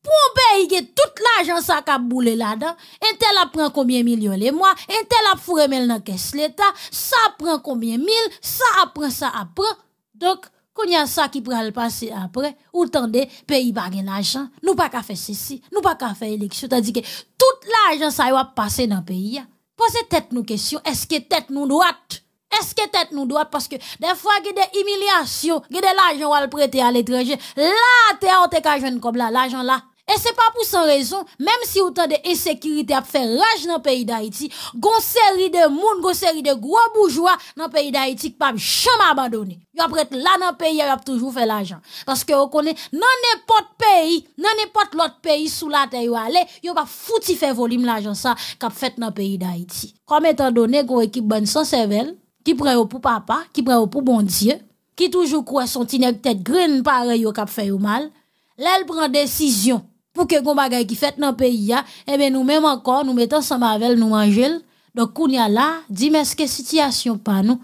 [SPEAKER 1] Pour un pays qui toute l'argent ça cap boule là-dedans, un a prend combien millions les mois, un a fourré mel dans caisse l'état, ça prend combien mille, ça apprend ça après. Donc qu'on y a ça qui pourra le passer après, ou tendez, pays pas l'argent, nous pas qu'à faire ceci, nous pas qu'à faire élection, dit que toute l'argent ça y va passer dans le pays. Pose tet nou kesyon, eske tet nou doat? Eske tet nou doat? Paske defwa gede emilyasyon, gede lajan wale prete a letreje, la te aote ka jen kom la, lajan la. Et c'est pas pour sans raison, même si autant d'insécurité a fait rage dans le pays d'Haïti, gon série de monde, gon série de gros bourgeois dans le pays d'Haïti qui pas jamais abandonné. Yo après là dans le pays, ils a toujours fait l'argent. Parce que vous connaît, dans n'importe pays, dans n'importe l'autre pays sous la terre, yo allez, yo pas fouti faire volume l'argent ça, qu'a fait dans le pays d'Haïti. Comme étant donné, une équipe bonne sans cervelle, qui prend pour papa, qui prend pour bon Dieu, qui toujours croit son tinec tête green pareil, yo a fait mal, l'elle prend décision pour que les bagay qui fait dans pays eh nous même encore nous mettons ensemble avec nous manger. Donc y a là, dis ce que situation pas nous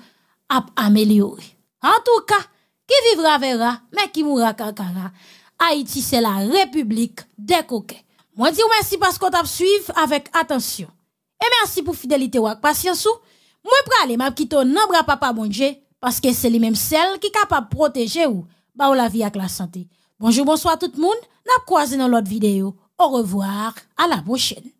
[SPEAKER 1] a amélioré. En tout cas, qui vivra verra, mais qui mourra kakara. Haïti c'est la république des coquets. Moi dis merci parce qu'on t'a suivi avec attention. Et merci pour fidélité ou patience. Moi aller m'a quitté de papa bon parce que c'est lui même celle qui est capable protéger ou bah, ou la vie avec la santé. Bonjour bonsoir tout le monde. N'a croisé dans l'autre vidéo. Au revoir, à la prochaine.